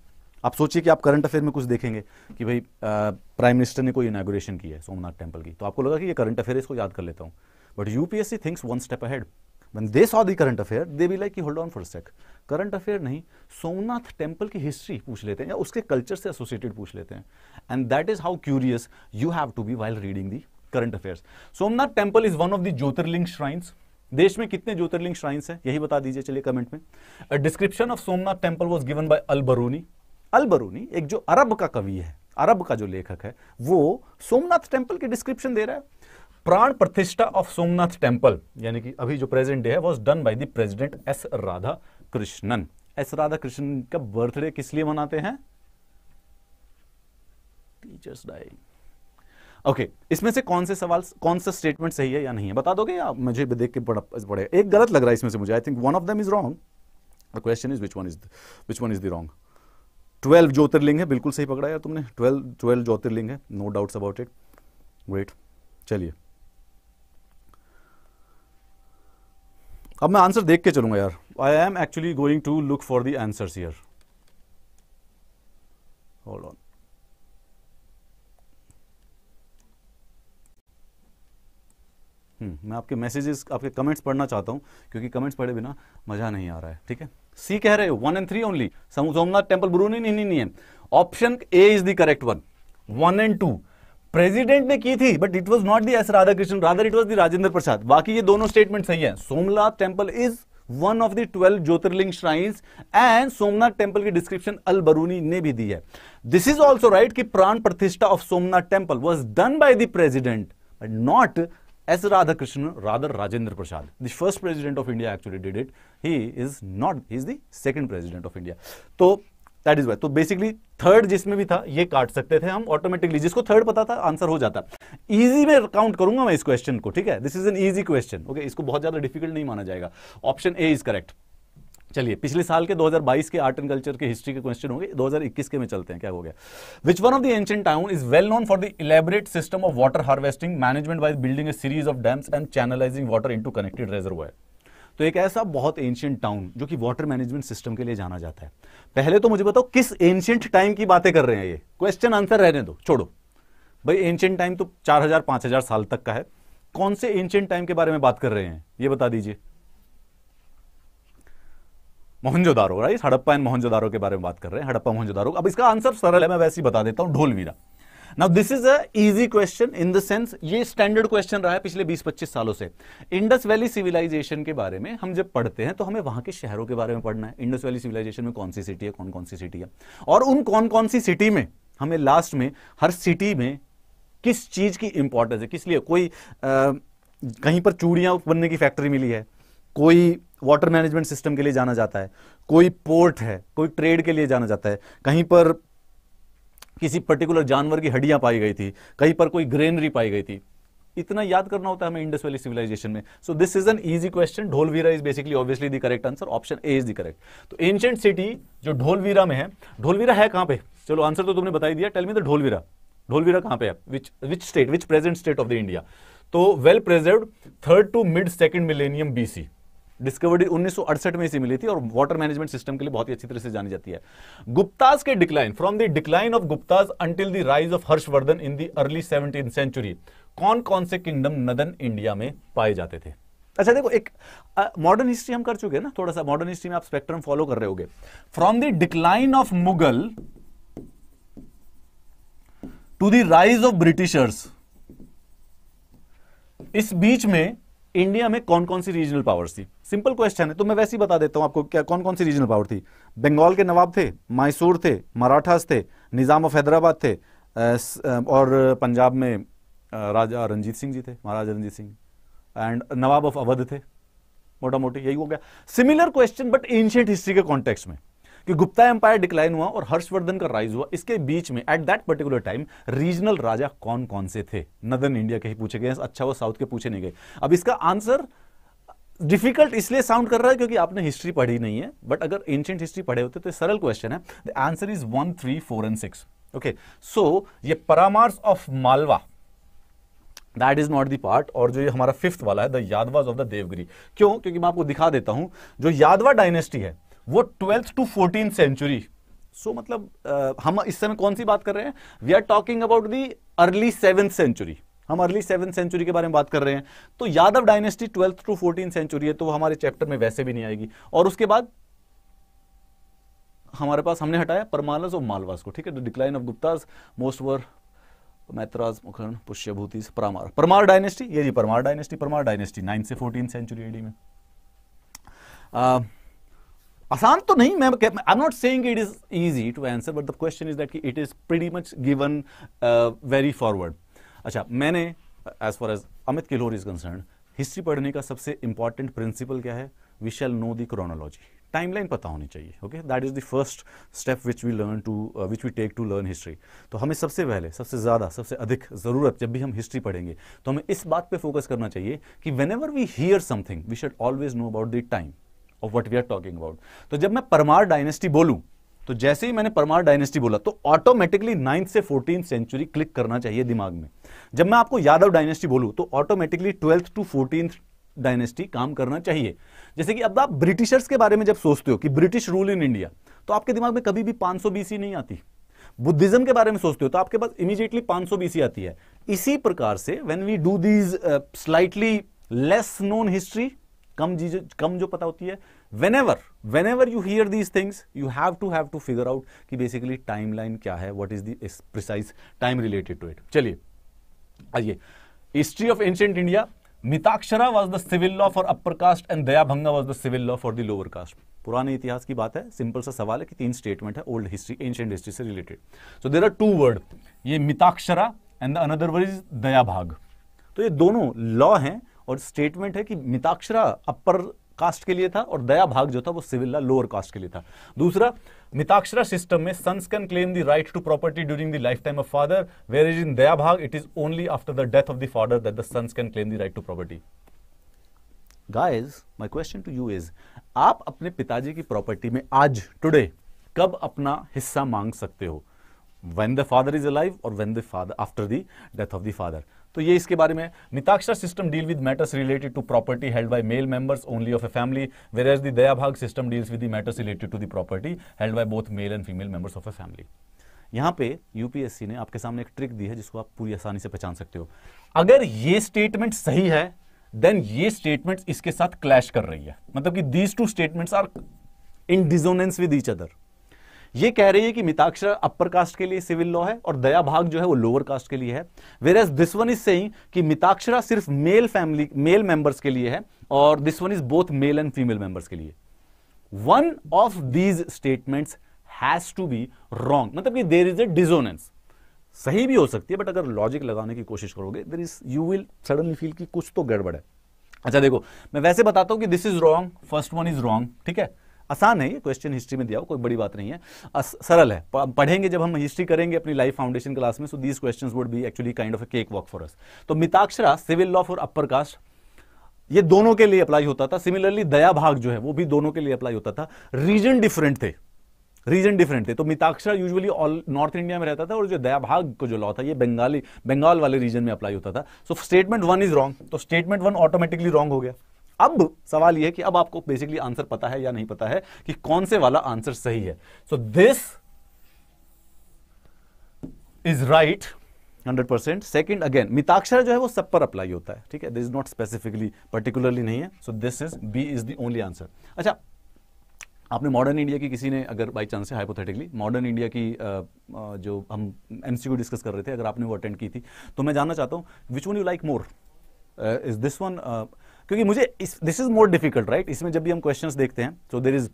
आप सोचिए कि आप करंट अफेयर में कुछ देखेंगे कि भाई प्राइम मिनिस्टर ने कोई इनाग्रेशन की है सोमनाथ टेम्पल की तो आपको लगा कि ये करंट अफेयर इसको याद कर लेता हूँ but UPSC thinks one step ahead one they saw the current affair they be like hold on for a current affair नहीं सोमनाथ टेम्पल की हिस्ट्री पूछ लेते हैं या उसके कल्चर से एसोसिएटेड पूछ लेते हैं and that is how curious you have to be while reading the current affairs Somnath temple is one of the jyotirlinga shrines देश में कितने ज्योतिर्लिंग श्राइन्स हैं यही बता दीजिए चलिए कमेंट में description of Somnath temple was given by Al Biruni Al Biruni एक जो अरब का कवि है अरब का जो लेखक है वो सोमनाथ टेम्पल की डिस्क्रिप्शन दे रहा है प्राण प्रतिष्ठा ऑफ सोमनाथ टेम्पल यानी कि अभी जो प्रेजेंट डे है was done by the president S Radhakrishnan S Radhakrishnan का बर्थडे किस लिए मनाते हैं टीचर्स डे ओके okay, इसमें से कौन से सवाल कौन सा स्टेटमेंट सही है या नहीं है बता दोगे या मुझे देख के बड़ा पड़ेगा एक गलत लग रहा है इसमें से मुझे I think one of them is wrong the question is which one is which one is the wrong twelve jyotirlinga है बिल्कुल सही पकड़ा यार तुमने ट्वेल्व ट्वेल्व ज्योतिर्लिंग है no doubts about it great चलिए अब मैं आंसर देख के चलूंगा यार I am actually going to look for the answer here hold on मैं आपके मैसेजेस आपके कमेंट्स पढ़ना चाहता हूं क्योंकि कमेंट्स पढ़े बिना मजा नहीं आ रहा है ठीक है सी कह रहे हो one and three only Somnath temple बुरू नहीं नहीं नहीं है option A is the correct one one and two president ने की थी but it was not the S Radhakrishna rather it was the Rajendra Prasad बाकी ये दोनों स्टेटमेंट सही है Somnath temple is one of the twelve jyotirlinga shrines and Somnath temple की डिस्क्रिप्शन अल बरूनी ने भी दी है दिस इज ऑल्सो राइट कि प्राण प्रतिष्ठा of Somnath temple was done by the president but not S Radhakrishna rather Rajendra Prasad the first president of India actually did it he is not he is the second president of India तो दैट इज वाई तो बेसिकली थर्ड जिसमें भी था ये काट सकते थे हम ऑटोमेटिकली जिसको थर्ड पता था आंसर हो जाता इजी में काउंट करूंगा मैं इस क्वेश्चन को ठीक है this is an easy question okay इसको बहुत ज्यादा डिफिकल्ट नहीं माना जाएगा ऑप्शन ए इज करेक्ट चलिए पिछले साल के 2022 के आर्ट एंड कल्चर के हिस्ट्री के क्वेश्चन होंगे 2021 के में चलते हैं क्या हो गया which one of the ancient town is well known for the elaborate system of water harvesting management by building a series of dams and channelizing water into connected reservoir तो एक ऐसा बहुत एंशियंट टाउन जो कि वाटर मैनेजमेंट सिस्टम के लिए जाना जाता है पहले तो मुझे बताओ किस एंशियंट टाइम की बातें कर रहे हैं ये क्वेश्चन आंसर रहने दो छोड़ो भाई एंशियंट टाइम तो चार हजार पांच हजार साल तक का है कौन से एंशियंट टाइम के बारे में बात कर रहे हैं ये बता दीजिए मोहनजोदारो राइट हड़प्पा एंड मोहनजोदारो के बारे में बात कर रहे हैं हड़प्पा मोहनजोदारो अब इसका आंसर सरल है मैं वैसे ही बता देता हूं Dholavira now this is a easy question in the sense ये स्टैंडर्ड क्वेश्चन रहा है पिछले 20-25 सालों से इंडस वैली सिविलाइजेशन के बारे में हम जब पढ़ते हैं तो हमें वहां के शहरों के बारे में पढ़ना है इंडस वैली सिविलाइजेशन में कौन सी सिटी है कौन कौन सी सिटी है और उन कौन कौन सी सिटी में हमें लास्ट में हर सिटी में किस चीज की इंपॉर्टेंस है किस लिए कोई आ, कहीं पर चूड़ियां बनने की फैक्ट्री मिली है कोई वाटर मैनेजमेंट सिस्टम के लिए जाना जाता है कोई पोर्ट है कोई ट्रेड के लिए जाना जाता है कहीं पर किसी पर्टिकुलर जानवर की हड्डियां पाई गई थी कहीं पर कोई ग्रेनरी पाई गई थी इतना याद करना होता है हमें इंडस वैली सिविलाइजेशन में so this is an easy question Dholavira is basically obviously the correct answer option A is the correct तो एंशियंट सिटी जो ढोलवीरा में है ढोलवीरा है कहां पे चलो आंसर तो तुमने बताई दिया टेल मी द ढोलवीरा ढोलवीरा कहां पे है which which state which present state of the India तो well preserved third to mid second millennium BC discovery 1968 में इसे मिली थी और वाटर मैनेजमेंट सिस्टम के लिए बहुत ही अच्छी तरह से जानी जाती है गुप्ताज के decline from the decline of Guptas until the rise of Harshvardhan in the early seventeen century कौन कौन से किंगडम नदन इंडिया में पाए जाते थे अच्छा देखो एक मॉडर्न हिस्ट्री हम कर चुके हैं ना थोड़ा सा मॉडर्न हिस्ट्री में आप स्पेक्ट्रम फॉलो कर रहे होगे from the decline of Mughal to the rise of Britishers इस बीच में इंडिया में कौन कौन सी रीजनल पावर्स थी सिंपल क्वेश्चन है तो मैं वैसे ही बता देता हूँ आपको क्या कौन कौन सी रीजनल पावर थी बंगाल के नवाब थे मैसूर थे मराठास थे निज़ाम ऑफ हैदराबाद थे और पंजाब में राजा रंजीत सिंह जी थे महाराजा रंजीत सिंह एंड नवाब ऑफ अवध थे मोटा मोटी यही हो गया similar question but ancient history के कॉन्टेक्स्ट में कि गुप्ता एम्पायर डिक्लाइन हुआ और हर्षवर्धन का राइज हुआ इसके बीच में at that particular time regional राजा कौन कौन से थे नदर्न इंडिया के ही पूछे गए अच्छा वो साउथ के पूछे नहीं गए अब इसका आंसर डिफिकल्ट इसलिए साउंड कर रहा है क्योंकि आपने हिस्ट्री पढ़ी नहीं है बट अगर एंशियंट हिस्ट्री पढ़े होते तो सरल क्वेश्चन है the answer is one three four and six okay so ये Paramaras of Malwa that is not the part और जो ये हमारा फिफ्थ वाला है the Yadavas of the Devagiri क्यों क्योंकि मैं आपको दिखा देता हूं जो यादवा डायनेस्टी है वो twelfth to fourteen century so मतलब आ, हम इस समय कौन सी बात कर रहे हैं we are talking about the early seventh century हम अर्ली सेवन सेंचुरी के बारे में बात कर रहे हैं तो Yadav dynasty twelfth to fourteen century है तो वो हमारे चैप्टर में वैसे भी नहीं आएगी और उसके बाद हमारे पास हमने हटाया परमालस और मालवास को ठीक है डिक्लाइन ऑफ गुप्ताज मोस्ट वर मैत्राज मुखर्ण पुष्यभूति परमार परमार डायनेस्टी ये जी Parmar dynasty Parmar dynasty nine से फोर्टीन सेंचुरी एडी में आ, आसान तो नहीं मैं I am not saying it is easy to answer but the question is that कि it is pretty much given very forward अच्छा मैंने एज फार एज अमित किलोर इज कंसर्न हिस्ट्री पढ़ने का सबसे इंपॉर्टेंट प्रिंसिपल क्या है we shall know the chronology timeline पता होनी चाहिए okay that is the first step which we learn to which we take to learn history तो हमें सबसे पहले सबसे ज़्यादा सबसे अधिक ज़रूरत जब भी हम हिस्ट्री पढ़ेंगे तो हमें इस बात पे फोकस करना चाहिए कि whenever we hear something we should always know about the time of what we are talking about तो जब मैं परमार डायनेस्टी बोलूँ तो जैसे ही मैंने परमार डायनेस्टी बोला तो ऑटोमेटिकली नाइन्थ से फोर्टीन सेंचुरी क्लिक करना चाहिए दिमाग में जब मैं आपको यादव डायनेस्टी बोलू तो automatically twelfth to fourteen dynasty काम करना चाहिए जैसे कि अब आप ब्रिटिशर्स के बारे में जब सोचते हो कि ब्रिटिश रूल इन इंडिया तो आपके दिमाग में कभी भी 500 बीसी नहीं आती बुद्धिज्म के बारे में सोचते हो तो आपके पास इमीडिएटली 500 बीसी आती है इसी प्रकार से when we do these slightly less known history कम चीजें कम जो पता होती है whenever whenever you hear these things you have to have to figure out कि basically timeline क्या है what is the precise time related to it चलिए आइए history of ancient India Mitakshara was the civil law for upper caste and Dayabhaga was the civil law for the lower caste पुराने इतिहास की बात है सिंपल सा सवाल है कि तीन स्टेटमेंट है ओल्ड हिस्ट्री एंशियंट हिस्ट्री से related so there are two word ये Mitakshara and another word is Dayabhaga तो ये दोनों लॉ है और स्टेटमेंट है कि मिताक्षरा अपर कास्ट के लिए था और दया भाग जो था वो सिविल ला लोअर कास्ट के लिए था दूसरा मिताक्षरा सिस्टम में sons can claim the right to property during the lifetime of father whereas in Dayabhaga it is only after the death of the father that the sons can claim the right to property guys my question to you is आप अपने पिताजी की प्रॉपर्टी में आज टुडे कब अपना हिस्सा मांग सकते हो when the father is a alive और when the father after the death of the father तो ये इसके बारे में Mitakshara system deal with matters related to property held by male members only of a family whereas Daya Dayabhaga system deals with the matters related to the property held by both male and female members of a family यहां पे यूपीएससी ने आपके सामने एक ट्रिक दी है जिसको आप पूरी आसानी से पहचान सकते हो अगर ये स्टेटमेंट सही है देन ये स्टेटमेंट इसके साथ क्लैश कर रही है मतलब कि these two statements are in dissonance with each other ये कह रही है कि मिताक्षर अपर कास्ट के लिए सिविल लॉ है और दया भाग जो है वो लोअर कास्ट के लिए है whereas this one is saying कि मिताक्षरा सिर्फ मेल फैमिली मेल मेंबर्स के लिए है और this one is both male and female members के लिए one of these statements has to be wrong मतलब कि देर इज ए डिजोनेंस सही भी हो सकती है बट अगर लॉजिक लगाने की कोशिश करोगे there is you will suddenly feel कि कुछ तो गड़बड़ है अच्छा देखो मैं वैसे बताता हूं कि this is wrong first one is wrong ठीक है आसान है ये क्वेश्चन हिस्ट्री में दिया हो कोई बड़ी बात नहीं है सरल है पढ़ेंगे जब हम हिस्ट्री करेंगे अपनी लाइफ फाउंडेशन क्लास में so these question would be actually kind of a cake walk for us तो Mitakshara civil law for upper caste ये दोनों के लिए अप्लाई होता था सिमिलरली दया भाग जो है वो भी दोनों के लिए अप्लाई होता था रीजन डिफरेंट थे रीजन डिफरेंट थे तो Mitakshara usually all north India में रहता था और जो भाग को जो लॉ था ये बंगाली बंगाल वाले रीजन में अप्लाई होता था so statement one is wrong तो स्टेटमेंट वन ऑटोमेटिकली रॉन्ग हो गया अब सवाल यह कि अब आपको बेसिकली आंसर पता है या नहीं पता है कि कौन से वाला आंसर सही है so this is right 100 percent second again Mitakshara जो है वो सब पर अप्लाई होता है ठीक है this is not specifically particularly नहीं है so this is B is the only answer अच्छा आपने मॉडर्न इंडिया की किसी ने अगर बाई चांस से हाइपोथेटिकली मॉडर्न इंडिया की जो हम एम डिस्कस कर रहे थे अगर आपने वो अटेंड की थी तो मैं जानना चाहता हूँ which one you like more is this one क्योंकि मुझे this is more difficult right इसमें जब भी हम क्वेश्चन देखते हैं so there is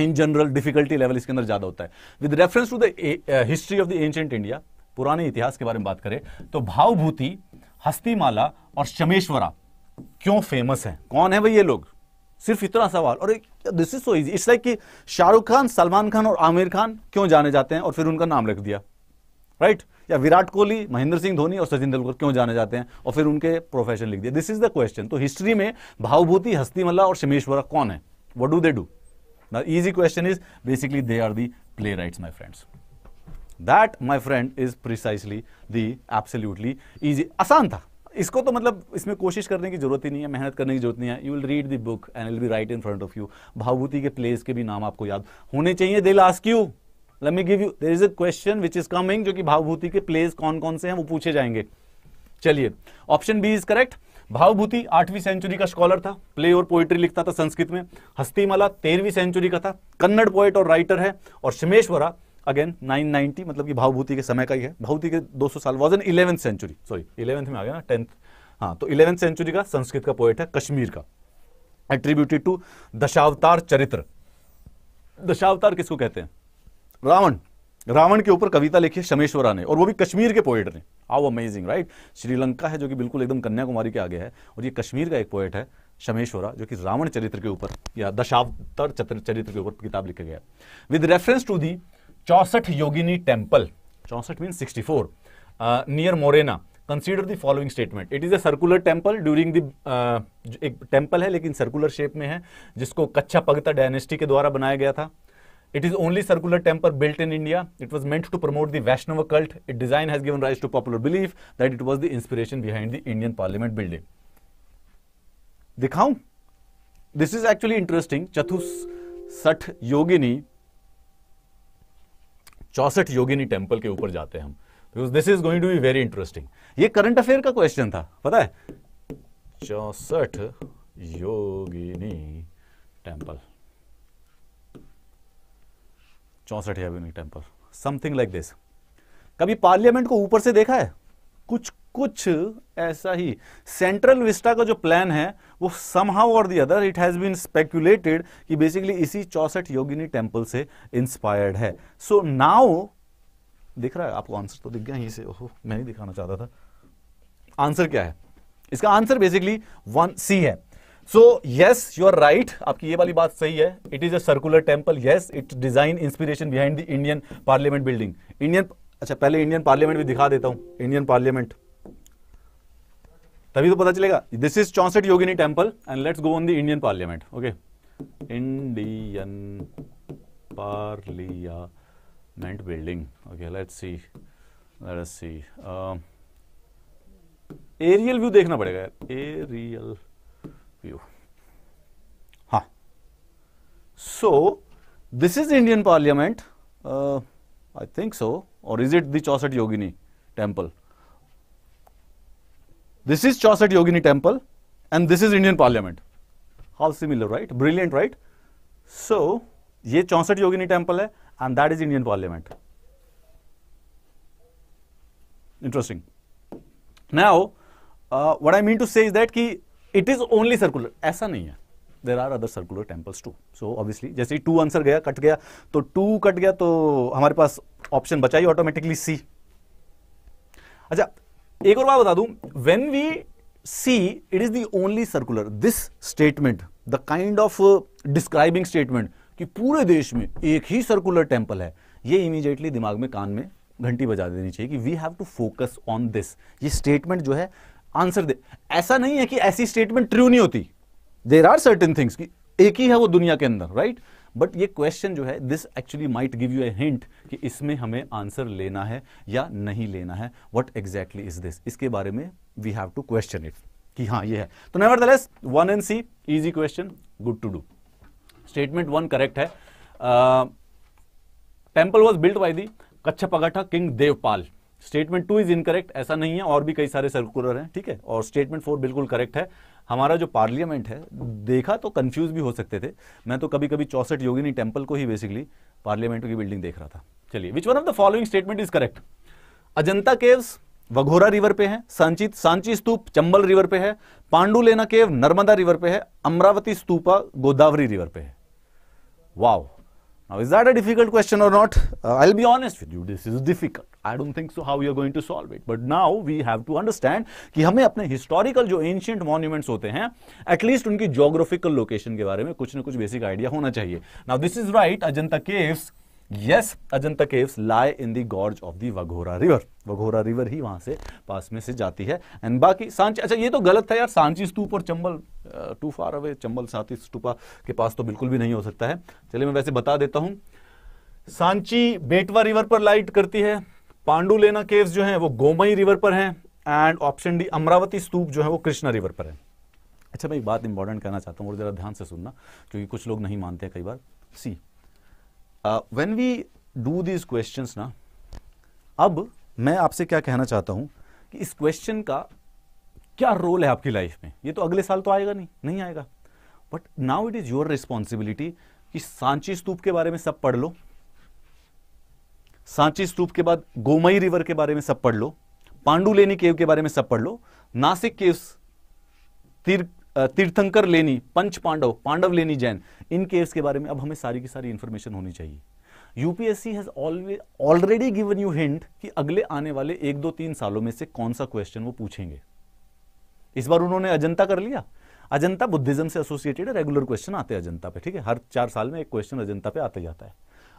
in general difficulty level इसके अंदर ज्यादा होता है with reference to the history of the ancient India पुराने इतिहास के बारे में बात करें तो भावभूति हस्तीमाला और शमेश्वरा क्यों फेमस है कौन है भाई ये लोग सिर्फ इतना सवाल और this is so easy it's like कि शाहरुख खान सलमान खान और आमिर खान क्यों जाने जाते हैं और फिर उनका नाम रख दिया राइट right? या विराट कोहली महेंद्र सिंह धोनी और सचिन तेंदुलकर क्यों जाने जाते हैं और फिर उनके प्रोफेशन लिख दिया दिस इज द क्वेश्चन तो हिस्ट्री में भावभूति हस्तीमल्ला और शमेश्वरा कौन है what do they do the easy question is basically they are the playwrights my friends that my friend is precisely the absolutely easy आसान था इसको तो मतलब इसमें कोशिश करने की जरूरत ही नहीं है मेहनत करने की जरूरत नहीं है you will read the book and will be right in front of you Bhavabhuti के प्लेस के भी नाम आपको याद होने चाहिए they ask you let me give you there is a question which is coming जो कि भावभूति के प्लेस कौन कौन से हैं वो पूछे जाएंगे चलिए option B is correct Bhavabhuti आठवीं सेंचुरी का स्कॉलर था प्ले और पोइट्री लिखता था संस्कृत में हस्तीमाला तेरहवीं सेंचुरी का था कन्नड़ पोएट और राइटर है और शमेश्वरा अगेन नाइन नाइनटी मतलब कि भावभूति के समय का ही है भावभूति के दो सौ साल was an eleventh century sorry eleventh में आ गया ना टेंथ हाँ तो इलेवेंथ सेंचुरी का संस्कृत का पोएट है कश्मीर का एट्रीब्यूटेड टू दशावतार चरित्र दशावतार किसको कहते हैं रावण रावण के ऊपर कविता लिखी है शमेश्वरा ने और वो भी कश्मीर के पोएट ने आओ अमेजिंग राइट श्रीलंका है जो कि बिल्कुल एकदम कन्याकुमारी के आगे है और ये कश्मीर का एक पोएट है शमेश्वरा जो कि रावण चरित्र के ऊपर या दशावतर चरित्र के ऊपर किताब लिखा गया with reference to the Chausath Yogini temple Chausath mean sixty four near Morena consider the following statement it is a circular temple during the एक टेम्पल है लेकिन सर्कुलर शेप में है जिसको कच्छा पगता डायनेस्टी के द्वारा बनाया गया था It is only circular temple built in India. It was meant to promote the Vaishnava cult. Its design has given rise to popular belief that it was the inspiration behind the Indian Parliament building. dikhaun This is actually interesting. चतुसठ योगिनी चौसठ योगिनी टेम्पल के ऊपर जाते हैं hum because this is going to be very interesting ye current affair ka question tha pata hai चौसठ yogini temple Chausath Yogini temple something like this कभी पार्लियामेंट को ऊपर से देखा है कुछ कुछ ऐसा ही सेंट्रल विस्टा का जो प्लान है वो समहाउ और the other it has been speculated कि बेसिकली इसी चौसठ योगिनी टेम्पल से इंस्पायर्ड है सो so नाउ दिख रहा है आपको आंसर तो दिख गया ही से ओहो मैं नहीं दिखाना चाहता था आंसर क्या है इसका आंसर बेसिकली वन सी है so yes you are right आपकी ये वाली बात सही है it is a circular temple yes it design inspiration behind the Indian parliament building Indian अच्छा पहले इंडियन पार्लियामेंट भी दिखा देता हूं इंडियन पार्लियामेंट तभी तो पता चलेगा this is Chausath Yogini temple and let's go on the Indian parliament okay Indian parliament building okay let's see let's see aerial view देखना पड़ेगा aerial view. Huh. So, this is the Indian parliament, uh, I think so or is it the Chausat Yogini temple? This is Chausat Yogini temple and this is Indian parliament. How similar, right? Brilliant, right? So, ये yogini temple hai and that is indian parliament interesting now uh, what i mean to say is that ki it is only circular ऐसा नहीं है there are other circular temples too so obviously जैसे ही टू आंसर गया कट गया तो टू कट गया तो हमारे पास ऑप्शन बचा ही ऑटोमेटिकली सी अच्छा एक और बात बता दू when we see it is the only circular this statement the kind of describing statement कि पूरे देश में एक ही सर्कुलर टेम्पल है ये इमीजिएटली दिमाग में कान में घंटी बजा देनी चाहिए कि we have to focus on this ये स्टेटमेंट जो है आंसर दे ऐसा नहीं है कि ऐसी स्टेटमेंट ट्रू नहीं होती देर आर सर्टन थिंग्स कि एक ही है वो दुनिया के अंदर राइट right? बट ये क्वेश्चन जो है this actually might give you a hint कि इसमें हमें आंसर लेना है या नहीं लेना है वट एग्जैक्टली इज दिस इसके बारे में we have to question it कि हाँ ये है तो nevertheless one and C easy question good to do statement one correct है temple was built by the Kachchhapaghata king Devapala statement two is incorrect ऐसा नहीं है और भी कई सारे सर्कुलर हैं ठीक है और स्टेटमेंट फोर बिल्कुल करेक्ट है हमारा जो पार्लियामेंट है देखा तो कंफ्यूज भी हो सकते थे मैं तो कभी कभी चौसठ योगिनी टेम्पल को ही बेसिकली पार्लियामेंट की बिल्डिंग देख रहा था चलिए which one of the following statement is correct Ajanta caves Waghora river पे है सांची सांची स्तूप चंबल रिवर पे है पांडुलेना केव नर्मदा रिवर पे है अमरावती स्तूपा गोदावरी रिवर पे है wow now is that a difficult question और not I will be honest with you this is difficult I don't think so how you are going to solve it but now we have to understand कि हमें अपने हिस्टोरिकल जो एंशियंट मॉन्यूमेंट्स होते हैं एटलीस्ट उनकी जोग्राफिकल लोकेशन के बारे में कुछ ना कुछ बेसिक आइडिया होना चाहिए now this is right Ajanta caves yes Ajanta caves lie in the gorge of the Waghora river Waghora river ही वहां से पास में से जाती है एंड बाकी सांची अच्छा ये तो गलत था यार सांची स्तूप और Chambal too far away Chambal साथी स्तूपा के पास तो बिल्कुल भी नहीं हो सकता है चलिए मैं वैसे बता देता हूं सांची बेटवा रिवर पर लाइट करती है पांडुलेना केव्स जो है वो गोमई रिवर पर है and option D Amaravati stupa जो है वो कृष्णा रिवर पर है अच्छा मैं एक बात इंपॉर्टेंट कहना चाहता हूँ और ज़रा ध्यान से सुनना क्योंकि कुछ लोग नहीं मानते हैं कई बार see when we do these question ना अब मैं आपसे क्या कहना चाहता हूँ कि इस क्वेश्चन का क्या रोल है आपकी लाइफ में ये तो अगले साल तो आएगा नहीं नहीं आएगा but now it is your responsibility कि सांची स्तूप के बारे में सब पढ़ लो सांची स्तूप के बाद गोमई रिवर के बारे में सब पढ़ लो पांडुलेनी केव के बारे में सब पढ़ लो नासिक केव्स तीर तीर्थंकर लेनी पंच पांडव पांडव लेनी जैन इन केव्स के बारे में अब हमें सारी की सारी इंफॉर्मेशन होनी चाहिए UPSC has always already given you hint कि अगले आने वाले एक दो तीन सालों में से कौन सा क्वेश्चन वो पूछेंगे इस बार उन्होंने अजंता कर लिया अजंता बुद्धिज्म से एसोसिएटेड रेगुलर क्वेश्चन आते हैं अजंता पे ठीक है हर चार साल में एक क्वेश्चन अजंता पे आते जाता है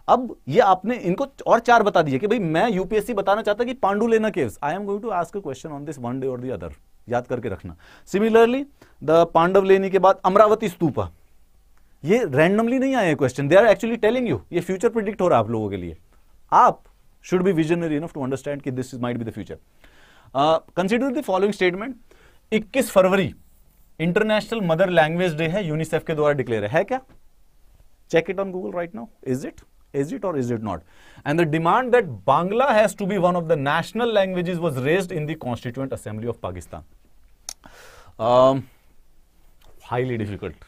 अब ये आपने इनको और चार बता दिए कि भाई मैं यूपीएससी बताना चाहता कि Pandulena caves I am going to ask a question on this one day और दी अदर याद करके रखना सिमिलरली द पांडव लेनी के बाद अमरावती स्तूपा ये रैंडमली नहीं आया question they are actually telling you ये फ्यूचर प्रिडिक्ट हो रहा है आप लोगों के लिए आप should be visionary enough to understand कि this is might be the future consider the following statement 21 फरवरी इंटरनेशनल मदर लैंग्वेज डे है यूनिसेफ के द्वारा डिक्लेयर है क्या check it on Google right now is it Is it or is it not? And the demand that Bangla has to be one of the national languages was raised in the Constituent Assembly of Pakistan. Um, highly difficult.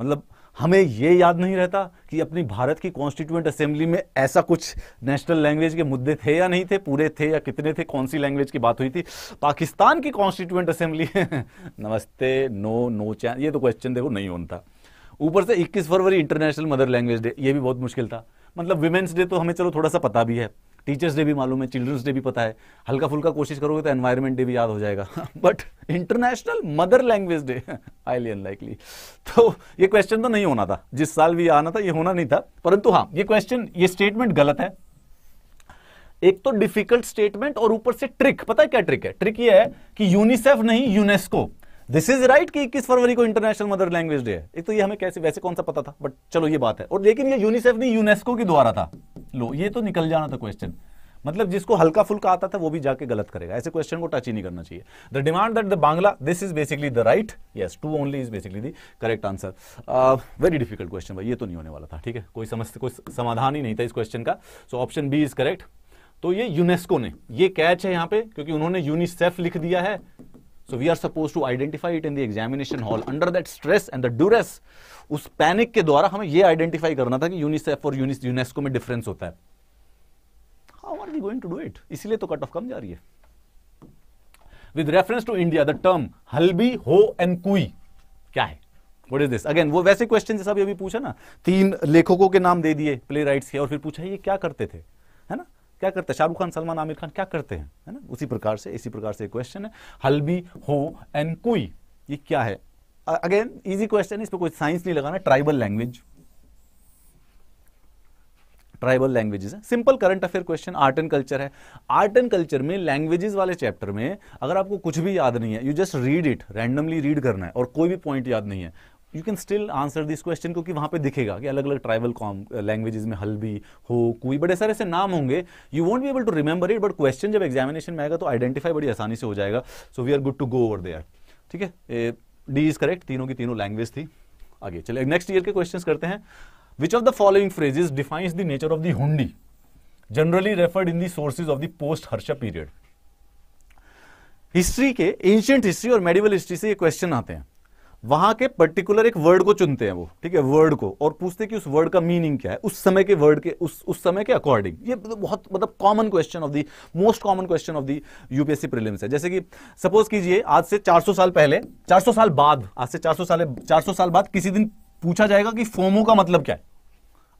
matlab हमें ये याद नहीं रहता कि अपनी भारत की कॉन्स्टिट्यूएंट असेंबली में ऐसा कुछ नेशनल लैंग्वेज के मुद्दे थे या नहीं थे पूरे थे या कितने थे कौन सी लैंग्वेज की बात हुई थी पाकिस्तान की कॉन्स्टिट्यूएंट असेंबली नमस्ते नो नो चैन ये तो क्वेश्चन देखो नहीं होता ऊपर से 21 फरवरी इंटरनेशनल मदर लैंग्वेज डे ये भी बहुत मुश्किल था मतलब वुमेंस डे तो हमें चलो थोड़ा सा पता भी है टीचर्स डे भी मालूम है चिल्ड्रंस डे भी पता है हल्का फुल्का कोशिश करोगे तो एनवायरमेंट डे भी याद हो जाएगा but international mother language day highly unlikely तो ये क्वेश्चन तो नहीं होना था जिस साल भी आना था ये होना नहीं था परंतु हाँ ये क्वेश्चन ये स्टेटमेंट गलत है एक तो डिफिकल्ट स्टेटमेंट और ऊपर से ट्रिक पता है क्या ट्रिक है ट्रिक ये है कि यूनिसेफ नहीं यूनेस्को दिस इज राइट कि इक्कीस फरवरी को इंटरनेशनल मदर लैंग्वेज डे है एक तो ये हमें कैसे वैसे कौन सा पता था बट चलो ये बात है और लेकिन ये यूनिसेफ नहीं यूनेस्को के द्वारा था लो ये तो निकल जाना था क्वेश्चन मतलब जिसको हल्का फुल्का आता था वो भी जाके गलत करेगा ऐसे क्वेश्चन को टच ही नहीं करना चाहिए the demand that the Bangla this is basically the right yes two only is basically the correct answer very difficult question भाई ये तो नहीं होने वाला था ठीक है कोई समझते कोई समाधान ही नहीं था इस क्वेश्चन का so option B is correct तो ये यूनेस्को ने ये कैच है यहां पे क्योंकि उन्होंने यूनिसेफ लिख दिया है so we are suppose to identify it in the examination hall under that stress and the duress उस पैनिक के द्वारा हमें यह आइडेंटिफाई करना था कि यूनिसेफ और यूनेस्को में डिफरेंस होता है how are we going to do it इसीलिए तो कट ऑफ कम जा रही है with reference to India the term Halbi Ho and कुई क्या है व्हाट इज दिस अगेन वो वैसे क्वेश्चन जैसा अभी पूछा ना तीन लेखकों के नाम दे दिए प्ले राइट्स के और फिर पूछा ये क्या करते थे क्या करते हैं शाहरुख खान सलमान आमिर खान क्या करते हैं है ना उसी प्रकार से इसी प्रकार से क्वेश्चन है हल्बी हो एन कुई ये क्या है अगेन इजी क्वेश्चन इस पर कोई साइंस नहीं लगाना ट्राइबल लैंग्वेज ट्राइबल लैंग्वेजेस है simple current affair question art and culture है आर्ट एंड कल्चर में लैंग्वेजेस वाले चैप्टर में अगर आपको कुछ भी याद नहीं है you just read it randomly read करना है और कोई भी पॉइंट याद नहीं है you can still answer this question क्योंकि वहां पे दिखेगा कि अलग अलग ट्राइबल कॉम लैंग्वेजेज में हल्बी हो कोई बड़े सारे ऐसे नाम होंगे you won't be able to remember it but question जब एग्जामिनेशन में आएगा तो आइडेंटिफाई बड़ी आसानी से हो जाएगा so we are good to go over there ठीक है डी इज करेक्ट तीनों की तीनों लैंग्वेज थी आगे चले नेक्स्ट ईयर के क्वेश्चन करते हैं which of the following phrases defines the nature of the hundi generally referred in the of the post Harsha period history के एंशियंट हिस्ट्री और मेडिवल हिस्ट्री से ये क्वेश्चन आते हैं वहां के पर्टिकुलर एक वर्ड को चुनते हैं वो ठीक है वर्ड को और पूछते हैं कि उस वर्ड का मीनिंग क्या है उस समय के वर्ड के उस उस समय के अकॉर्डिंग ये मतलब बहुत मतलब common question of the most common question of the UPSC prelims है जैसे कि सपोज कीजिए आज से 400 साल पहले 400 साल बाद आज से 400 साल 400 साल बाद किसी दिन पूछा जाएगा कि फोमो का मतलब क्या है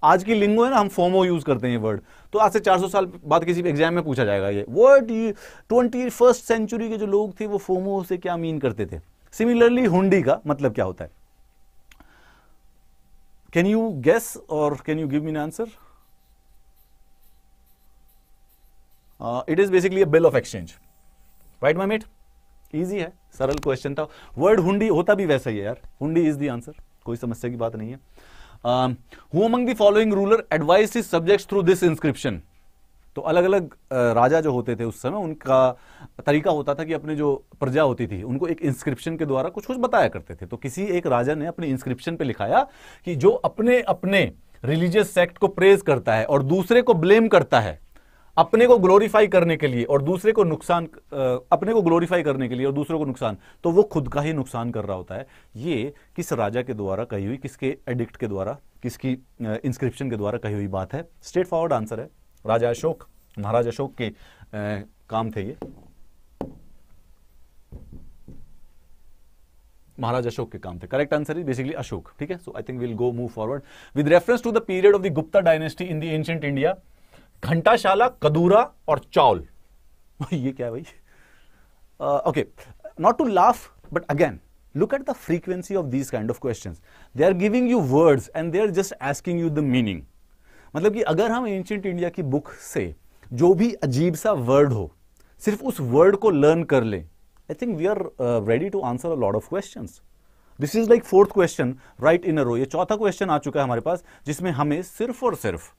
आज की लिंगो है ना हम फोमो यूज करते हैं ये वर्ड तो आज से 400 साल बाद किसी एग्जाम में पूछा जाएगा ये वर्ड ट्वेंटी फर्स्ट सेंचुरी के जो लोग थे वो फोमो से क्या मीन करते थे सिमिलरली हुंडी का मतलब क्या होता है कैन यू गेस और can you give me answer it is basically a bill of exchange right my mate easy है सरल क्वेश्चन था वर्ड हुंडी होता भी वैसा ही है यार हुंडी इज द आंसर कोई समस्या की बात नहीं है who among the following ruler advice is subject through this inscription तो अलग अलग राजा जो होते थे उस समय उनका तरीका होता था कि अपने जो प्रजा होती थी उनको एक इंस्क्रिप्शन के द्वारा कुछ कुछ बताया करते थे तो किसी एक राजा ने अपने इंस्क्रिप्शन पे लिखाया कि जो अपने अपने रिलीजियस सेक्ट को प्रेज करता है और दूसरे को ब्लेम करता है अपने को ग्लोरीफाई करने के लिए और दूसरे को नुकसान अपने को ग्लोरीफाई करने के लिए और दूसरे को नुकसान तो वो खुद का ही नुकसान कर रहा होता है ये किस राजा के द्वारा कही हुई किसके एडिक्ट के द्वारा किसकी इंस्क्रिप्शन के द्वारा कही हुई बात है स्ट्रेट फॉरवर्ड आंसर है राजा अशोक महाराज अशोक के काम थे ये महाराज अशोक के काम थे correct answer is basically Ashoka ठीक है so I think will go move forward with reference to the period of the Gupta dynasty in the ancient India Ghantasala Kadura और चावल ये क्या है भाई okay not to laugh but again look at the frequency of these kind of questions they are giving you words and they are just asking you the meaning मतलब कि अगर हम एंशियंट इंडिया की बुक से जो भी अजीब सा वर्ड हो सिर्फ उस वर्ड को लर्न कर लें I think we are ready to answer a lot of question this is like fourth question right in a row ये चौथा क्वेश्चन आ चुका है हमारे पास जिसमें हमें सिर्फ और सिर्फ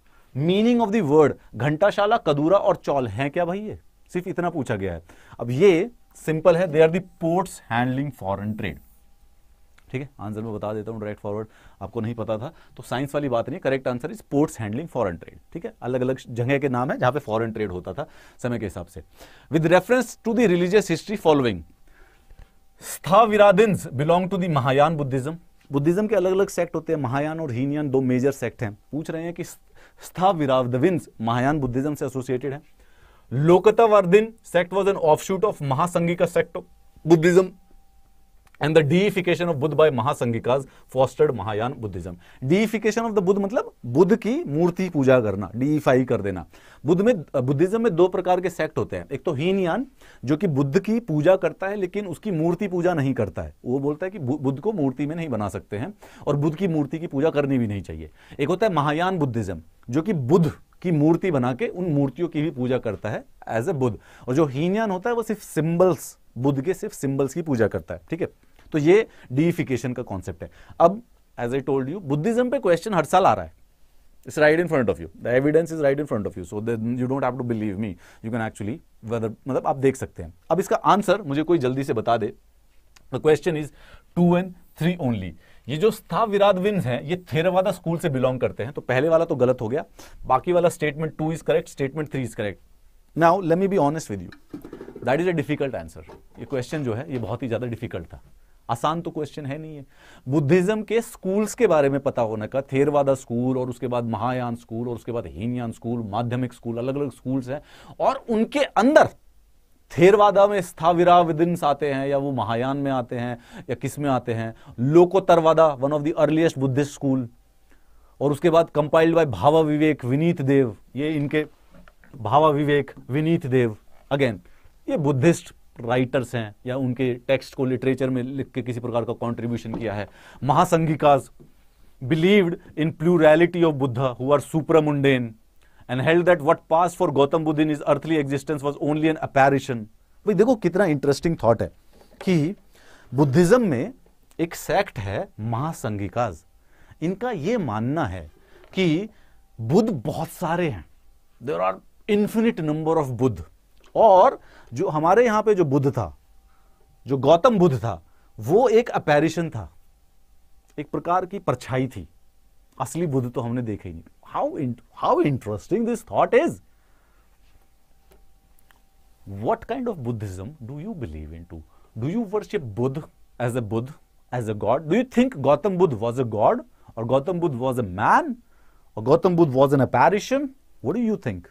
meaning of the word Ghantasala Kadura और चौल है क्या भाई ये सिर्फ इतना पूछा गया है अब ये सिंपल है they are the ports handling foreign trade ठीक है आंसर में बता देता हूँ डायरेक्ट फॉरवर्ड आपको नहीं पता था तो साइंस वाली बात नहीं correct answer is ports handling foreign trade ठीक है अलग अलग जगह के नाम है जहां पे फॉरन ट्रेड होता था समय के हिसाब से with reference to the religious history following Sthaviravadin belong to the Mahayana Buddhism Buddhism के अलग अलग सेक्ट होते हैं महायान और हीनयान दो मेजर सेक्ट हैं पूछ रहे हैं कि स्थाविरादिन महायान बुद्धिज्म से एसोसिएटेड है Lokottaravadin sect was an offshoot of Mahasanghika का sect Buddhism and the deification of Buddha by Mahasanghikas fostered Mahayana Buddhism deification of the Buddha मतलब बुद्ध की मूर्ति पूजा करना डीफाई कर देना बुद्ध में बुद्धिज्म में दो प्रकार के सेक्ट होते हैं एक तो हीनयान जो कि बुद्ध की पूजा करता है लेकिन उसकी मूर्ति पूजा नहीं करता है वो बोलता है कि बुद्ध को मूर्ति में नहीं बना सकते हैं और बुद्ध की मूर्ति की पूजा करनी भी नहीं चाहिए एक होता है महायान बुद्धिज्म जो ki बुद्ध की मूर्ति बना के उन मूर्तियों की भी पूजा करता है एज ए बुद्ध और जो हीनयान होता है वो सिर्फ सिंबल्स बुद्ध के सिर्फ सिंबल्स की पूजा करता है ठीक है तो ये डीफिकेशन का कॉन्सेप्ट है अब as I told you Buddhism पे क्वेश्चन हर साल आ रहा है it's right in front of you the evidence is right in front of you so you don't have to believe me you can actually whether मतलब आप देख सकते हैं अब इसका आंसर मुझे कोई जल्दी से बता दे the question is two and three only ये जो स्थाविराद विंस हैं ये थेरवादा स्कूल से बिलोंग करते हैं तो पहले वाला तो गलत हो गया बाकी वाला statement two is correct statement three is correct now let me be honest with you that is a difficult answer ये क्वेश्चन जो है ये बहुत ही ज़्यादा डिफिकल्ट था आसान तो क्वेश्चन है नहीं है बुद्धिज्म के स्कूल्स के बारे में पता होने का थेरवादा स्कूल और उसके बाद महायान स्कूल और उसके बाद हीनयान स्कूल माध्यमिक स्कूल अलग अलग स्कूल्स हैं और उनके अंदर थेरवादा में स्थाविरा विदिन्स आते हैं या वो महायान में आते हैं या किस में आते हैं Lokottaravada one of the earliest Buddhist school और उसके बाद compiled by Bhavaviveka Vinitadeva ये इनके Bhavaviveka Vinitadeva again ये बुद्धिस्ट राइटर्स हैं या उनके टेक्स्ट को लिटरेचर में लिख के किसी प्रकार का कॉन्ट्रीब्यूशन किया है Mahasanghikas believed in plurality of Buddha who are supramundane and held that what pass for Gautama Buddha in is earthly existence was only an apparition भाई देखो कितना इंटरेस्टिंग थॉट है कि बुद्धिज्म में एक सेक्ट है महासंघिकाज इनका ये मानना है कि बुद्ध बहुत सारे हैं there are infinite number of Buddha और जो हमारे यहां पे जो बुद्ध था जो गौतम बुद्ध था वो एक अपेरिशन था एक प्रकार की परछाई थी असली बुद्ध तो हमने देखे ही नहीं how how interesting this thought is what kind of Buddhism do you believe in to do you worship Buddha as a Buddha as a god do you think Gautama Buddha was a god और Gautama Buddha was a man और Gautama Buddha was an apparition what do you think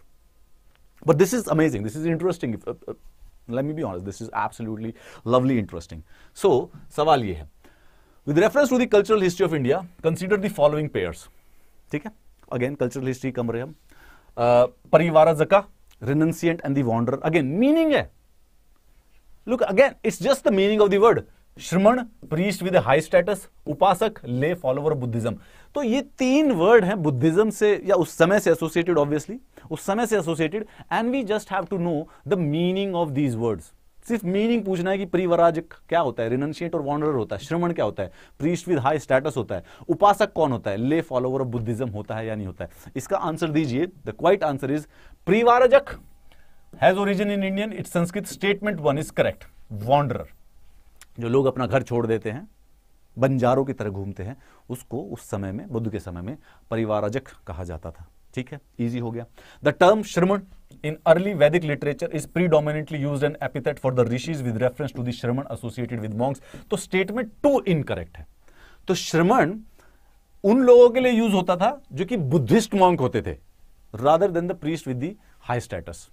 but this is amazing. This is interesting. If, uh, uh, let me be honest. This is absolutely lovely interesting. So, सवाल ये है. With reference to the cultural history of India, consider the following pairs. ठीक Again, cultural history कम रहे हम. Uh, जका, renunciant and the wanderer. Again, meaning है. Look again, it's just the meaning of the word. Shramana priest with high status upasaka lay follower Buddhism तो ये तीन वर्ड हैं बुद्धिज्म से या उस समय से एसोसिएटेड ऑब्वियसली उस समय से associated and we just have to know the meaning of these words सिर्फ मीनिंग पूछना है कि प्रीवराज क्या होता है रिनंशिएट और वॉन्डर होता है श्रमण क्या होता है प्रीस्ट विद हाई स्टेटस होता है उपासक कौन होता है ले फॉलोवर ऑफ बुद्धिज्म होता है या नहीं होता है इसका आंसर दीजिए the quite answer is parivrajaka has origin in Indian it's Sanskrit statement one is correct wonder जो लोग अपना घर छोड़ देते हैं बंजारों की तरह घूमते हैं उसको उस समय में बुद्ध के समय में परिवाराजक कहा जाता था ठीक है इजी हो गया the term shramana in early Vedic literature is predominantly use an epithet for the rishis with reference to द्रमण श्रमण एसोसिएटेड विद मॉन्ग्स तो स्टेटमेंट टू इनकरेक्ट है तो श्रमण उन लोगों के लिए यूज होता था जो कि बुद्धिस्ट मॉन्क होते थे rather than the priest with the high status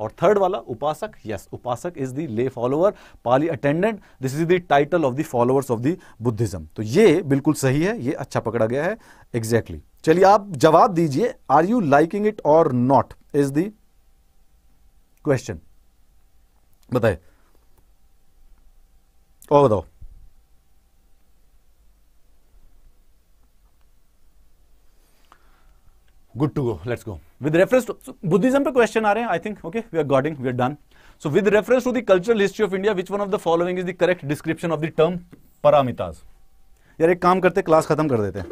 और थर्ड वाला upasaka yes upasaka is the lay follower Pali attendant this is the title of the followers of the Buddhism तो ये बिल्कुल सही है ये अच्छा पकड़ा गया है एग्जैक्टली exactly. चलिए आप जवाब दीजिए आर यू लाइकिंग इट और नॉट इज द क्वेश्चन बताए और बताओ good to go let's go with reference Buddhism पे क्वेश्चन आ रहे हैं I think okay we are going we are done so with reference to the cultural history of India which one of the following is the correct description of the term paramitas यार एक काम करते क्लास खत्म कर देते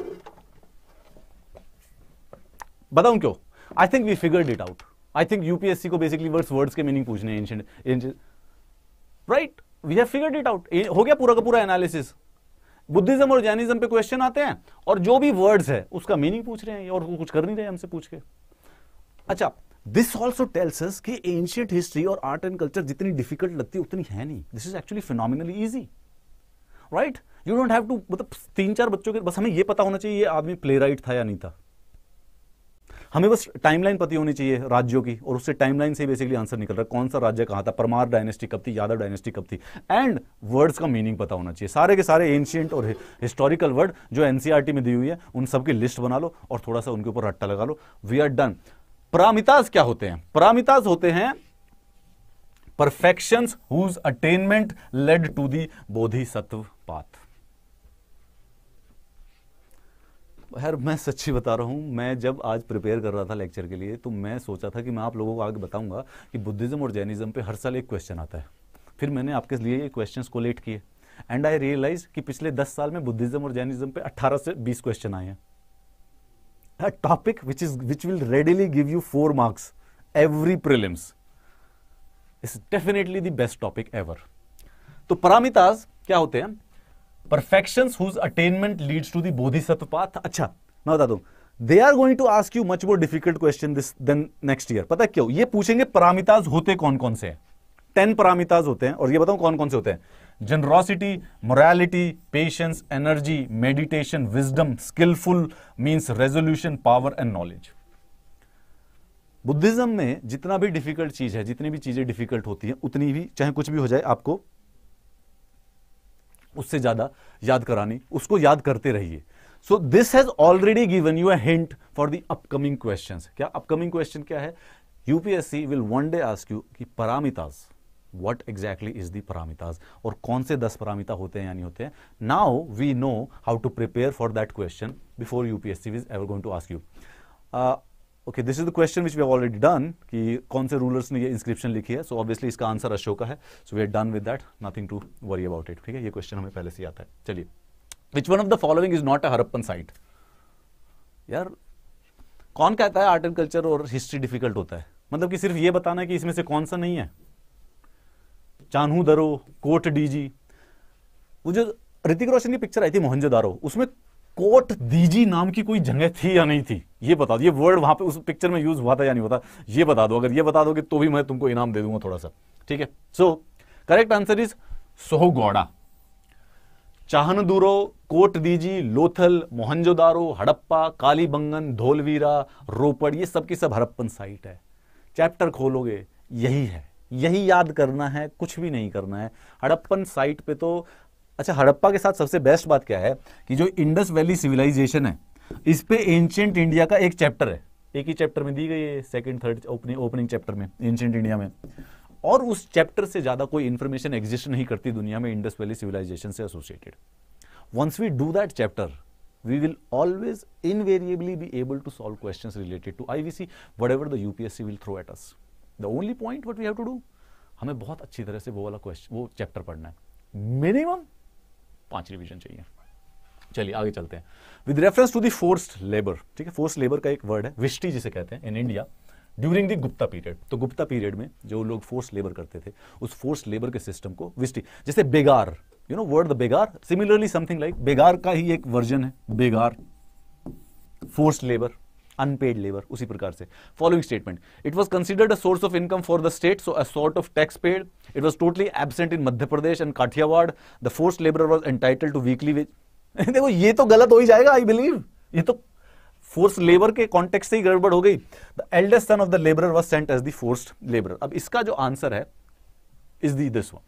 बताऊं क्यों I think we figured it out I think UPSC को बेसिकली वर्ड्स वर्ड्स के मीनिंग पूछने right we have figured it out हो गया पूरा का पूरा एनालिसिस बुद्धिज्म और जैनिज्म पे क्वेश्चन आते हैं और जो भी वर्ड्स है उसका मीनिंग पूछ रहे हैं और कुछ कर नहीं रहे हमसे पूछ के अच्छा दिस ऑल्सो टेल्स की कि एंशियंट हिस्ट्री और आर्ट एंड कल्चर जितनी डिफिकल्ट लगती है उतनी है नहीं this is actually phenomenally easy right you don't have to मतलब तीन चार बच्चों के बस हमें ये पता होना चाहिए ये आदमी प्ले राइट था या नहीं था हमें बस टाइमलाइन पता होनी चाहिए राज्यों की और उससे टाइमलाइन से बेसिकली आंसर निकल रहा है कौन सा राज्य कहाँ था परमार डायनेस्टी कब थी यादव डायनेस्टी कब थी एंड वर्ड्स का मीनिंग पता होना चाहिए सारे के सारे एंशियंट और हिस्टोरिकल वर्ड जो एनसीआरटी e में दी हुई है उन सबकी लिस्ट बना लो और थोड़ा सा उनके ऊपर रट्टा लगा लो वी आर डन परामिताज क्या होते हैं परामिताज होते हैं whose attainment led to the bodhisattva path खैर मैं सच्ची बता रहा हूँ मैं जब आज प्रिपेयर कर रहा था लेक्चर के लिए तो मैं सोचा था कि मैं आप लोगों को आगे बताऊँगा कि बुद्धिज़्म और जैनिज़्म पे हर साल एक क्वेश्चन आता है फिर मैंने आपके लिए ये क्वेश्चन किए एंड आई रियलाइज कि पिछले दस साल में बुद्धिज़्म और जैनिज़्म पे अट्ठारह से बीस क्वेश्चन आए हैं a topic which is which will readily give you four marks every prelims is definitely the best topic तो परामिताज क्या होते हैं perfection attainment leads to the bodhisattva path अच्छा मैं बता दू they are going to ask you much more difficult question this then next year पता क्यों ये पूछेंगे परामिताज होते कौन कौन से टेन परामिताज होते हैं और ये बताऊं कौन कौन से होते हैं generosity morality patience energy meditation wisdom skilful means resolution power and knowledge Buddhism में जितना भी डिफिकल्ट चीज है जितनी भी चीजें डिफिकल्ट होती हैं उतनी भी चाहे कुछ भी हो जाए आपको उससे ज्यादा याद करानी उसको याद करते रहिए so this has already given you a hint for the upcoming question क्या अपकमिंग क्वेश्चन क्या है UPSC will one day ask you की paramitas what exactly is the paramitas और कौन से दस परामिता होते हैं या नहीं होते हैं now we know how to prepare for that question before UPSC is ever going to ask you okay this is the question which we have already done कि कौन से रूलर्स ने ये इंस्क्रिप्शन लिखी है सो so ऑब्वियसली इसका आंसर अशोक है so we are done with that nothing to worry about it ठीक है ये क्वेश्चन हमें पहले से आता है चलिए which one of the following is not a Harappan site यार कौन कहता है आर्ट एंड कल्चर और हिस्ट्री डिफिकल्ट होता है मतलब कि सिर्फ ये बताना है कि इसमें से कौन सा नहीं है चानू दरो कोट डीजी वो जो ऋतिक रोशन की पिक्चर आई थी मोहनजोदारो उसमें कोट डीजी नाम की कोई जगह थी या नहीं थी ये बता दो ये वर्ड वहां पे उस पिक्चर में यूज हुआ था या नहीं होता ये बता दो अगर ये बता दोगे तो भी मैं तुमको इनाम दे दूंगा थोड़ा सा ठीक है so correct answer is Sohgaura दूरो कोट दीजी लोथल मोहनजोदारो हड़प्पा कालीबंगन धोलवीरा रोपड़ ये सब की सब हड़प्पन साइट है चैप्टर खोलोगे यही है यही याद करना है कुछ भी नहीं करना है हड़प्पन साइट पे तो अच्छा हड़प्पा के साथ सबसे बेस्ट बात क्या है कि जो इंडस वैली सिविलाइजेशन है इस पे एंशियंट इंडिया का एक चैप्टर है एक ही चैप्टर में दी गई है सेकंड थर्ड ओपनिंग चैप्टर में एंशियंट इंडिया में और उस चैप्टर से ज़्यादा कोई इंफॉर्मेशन एग्जिस्ट नहीं करती दुनिया में इंडस वैली सिविलाइजेशन से associated once we do that chapter we will always invariably be able to solve questions related to IVC whatever the UPSC will throw at us the only point what we have to do हमें बहुत अच्छी तरह से वो वाला क्वेश्चन वो चैप्टर पढ़ना है मिनिमम पांच रिवीजन चाहिए चलिए आगे चलते हैं with reference to the forced labour ठीक है फोर्स लेबर का एक वर्ड है विष्टि जिसे कहते हैं in India during the Gupta period तो गुप्ता पीरियड में जो लोग फोर्स लेबर करते थे उस फोर्स लेबर के सिस्टम को विष्टि जैसे begar you know word the begar similarly something like begar का ही एक वर्जन है begar force labour unpaid labour उसी प्रकार से following statement it was considered a source of income for the state so a sort of tax paid it was totally absent in Madhya Pradesh and Kathiawar the force labour was entitle to weekly देखो ये तो गलत हो ही जाएगा आई बिलीव ये तो फोर्स लेबर के कॉन्टेक्ट से ही गड़बड़ हो गई the eldest son of the labour was sent as forced labour अब इसका जो आंसर है is the this one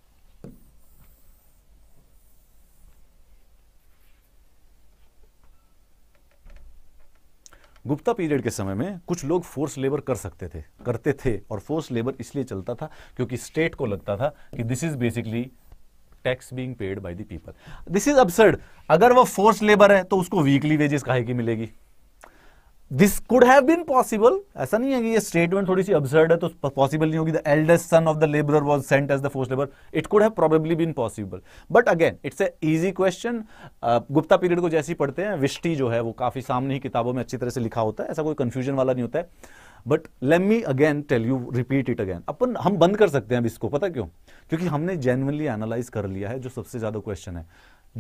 Gupta period के समय में कुछ लोग फोर्स लेबर कर सकते थे करते थे और फोर्स लेबर इसलिए चलता था क्योंकि स्टेट को लगता था कि this is basically tax being paid by the people this is absurd अगर वह फोर्स लेबर है तो उसको वीकली वेजेस काहे की मिलेगी this could have been possible ऐसा नहीं है कि ये स्टेटमेंट थोड़ी सी अब्सर्ड है तो पॉसिबल नहीं होगी the eldest son of the labour was sent as the force labour it could have probably been possible but again it's a easy question Gupta period को जैसे ही पढ़ते हैं विष्टि जो है वो काफी सामने ही किताबों में अच्छी तरह से लिखा होता है ऐसा कोई कंफ्यूजन वाला नहीं होता है but let me again tell you repeat it again अपन हम बंद कर सकते हैं अब इसको पता क्यों क्योंकि हमने जेनवनली एनालाइज कर लिया है जो सबसे ज़्यादा क्वेश्चन है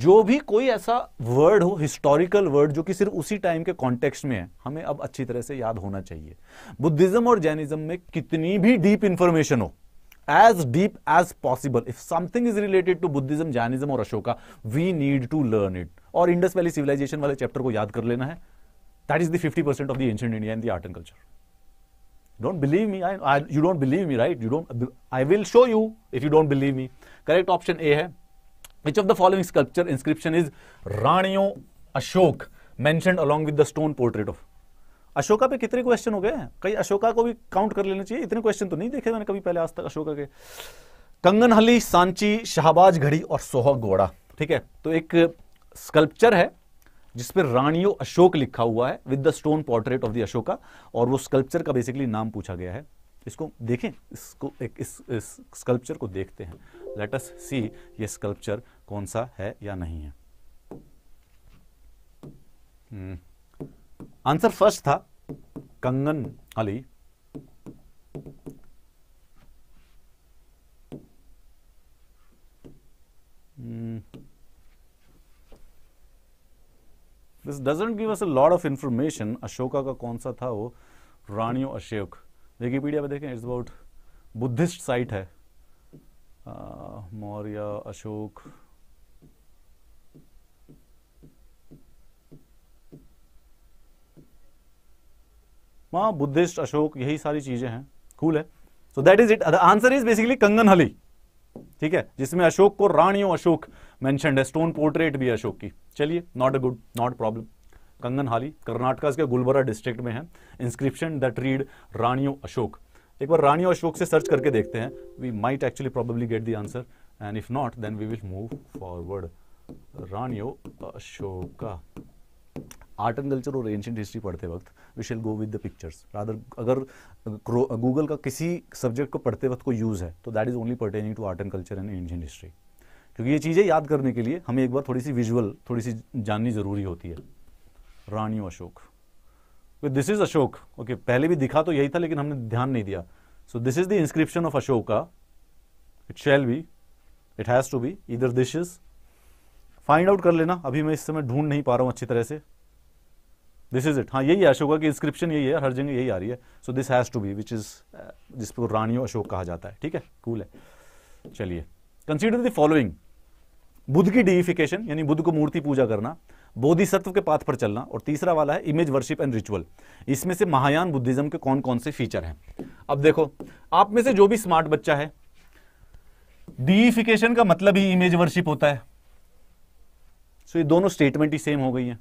जो भी कोई ऐसा वर्ड हो हिस्टोरिकल वर्ड जो कि सिर्फ उसी टाइम के कॉन्टेक्स्ट में है हमें अब अच्छी तरह से याद होना चाहिए बुद्धिज्म और जैनिज्म में कितनी भी डीप इंफॉर्मेशन हो as deep as possible if something is related to Buddhism Jainism और Ashoka we need to learn it और इंडस वैली सिविलाइजेशन वाले चैप्टर को याद कर लेना है that is the percent of the ancient India and the art and culture don't believe me I you don't believe me right you don't I will show you if you don't believe me correct option A है which of the following sculpture inscription is Ranyo Ashok mention along with the stone portrait of Ashoka पे कितने क्वेश्चन हो गए हैं कई अशोका को भी काउंट कर लेना चाहिए इतने क्वेश्चन तो नहीं देखे मैंने कभी पहले आज तक अशोका के कंगन हली सांची शाहबाज घड़ी और सोहा घोड़ा ठीक है तो एक स्कल्पचर है जिस पर रानियो अशोक लिखा हुआ है with the stone portrait of the Ashoka और वो स्कल्पचर का बेसिकली नाम पूछा गया है इसको देखें इसको एक इस, इस स्कल्पचर को देखते हैं लेटस सी ये स्कल्पचर कौन सा है या नहीं है आंसर hmm. फर्स्ट था Kanaganahalli hmm. This doesn't give us a lot of information Ashoka का कौन सा था वो रानियो अशोक विकीपीडिया पर देखें इट्स अबाउट बुद्धिस्ट साइट है मौर्य अशोक मां बुद्धिस्ट अशोक यही सारी चीजें हैं कूल है so that is it the answer is basically Kanaganahalli ठीक है जिसमें अशोक को राणियों अशोक मैंशनड है स्टोन पोर्ट्रेट भी अशोक की चलिए not a good not problem Kanaganahalli Karnataka के गुलबरा डिस्ट्रिक्ट में है inscription that read Ranyo Ashok एक बार रानियो अशोक से सर्च करके देखते हैं we might actually probably get the answer and if not then we will move forward Ranyo Ashoka art and culture और एंशियंट हिस्ट्री पढ़ते वक्त we shall go with the pictures rather अगर गूगल का किसी सब्जेक्ट को पढ़ते वक्त को यूज़ है तो that is only pertaining to art and culture and ancient history क्योंकि ये चीज़ें याद करने के लिए हमें एक बार थोड़ी सी विजुअल थोड़ी सी जाननी ज़रूरी होती है रानियों अशोक दिस तो इज़ अशोक ओके पहले भी दिखा तो यही था लेकिन हमने ध्यान नहीं दिया so this is the inscription of का it shall be it has to be इधर दिस इज फाइंड आउट कर लेना अभी मैं इस समय ढूंढ नहीं पा रहा हूं अच्छी तरह से दिस इज इट हाँ यही है अशोक की इंस्क्रिप्शन यही है हर जगह यही आ रही है so this has to be which is जिसको रानी अशोक कहा जाता है ठीक है कूल cool है चलिए कंसिडर द फॉलोइंग बुद्ध की डीफिकेशन यानी बुद्ध को मूर्ति पूजा करना बोधिसत्व के पाथ पर चलना और तीसरा वाला है इमेज वर्शिप एंड रिचुअल इसमें से महायान बुद्धिज्म के कौन कौन से फीचर हैं अब देखो आप में से जो भी स्मार्ट बच्चा है डीफिकेशन का मतलब ही इमेज वर्शिप होता है सो ये दोनों स्टेटमेंट ही सेम हो गई है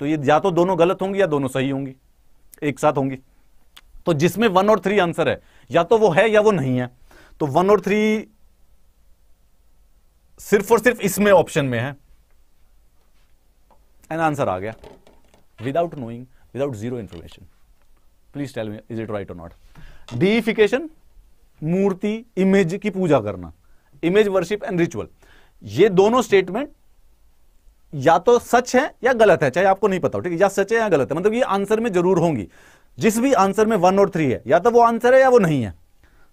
तो ये या तो दोनों गलत होंगी या दोनों सही होंगी एक साथ होंगी तो जिसमें वन और थ्री आंसर है या तो वो है या वो नहीं है तो वन और थ्री सिर्फ और सिर्फ इसमें ऑप्शन में है एंड आंसर आ गया without knowing without zero information please tell me is it right और नॉट डीफिकेशन मूर्ति इमेज की पूजा करना इमेज वर्शिप एंड रिचुअल ये दोनों स्टेटमेंट या तो सच है या गलत है चाहे आपको नहीं पता हो ठीक है या सच है या गलत है मतलब ये आंसर में जरूर होंगी जिस भी आंसर में वन और थ्री है या तो वो आंसर है या वो नहीं है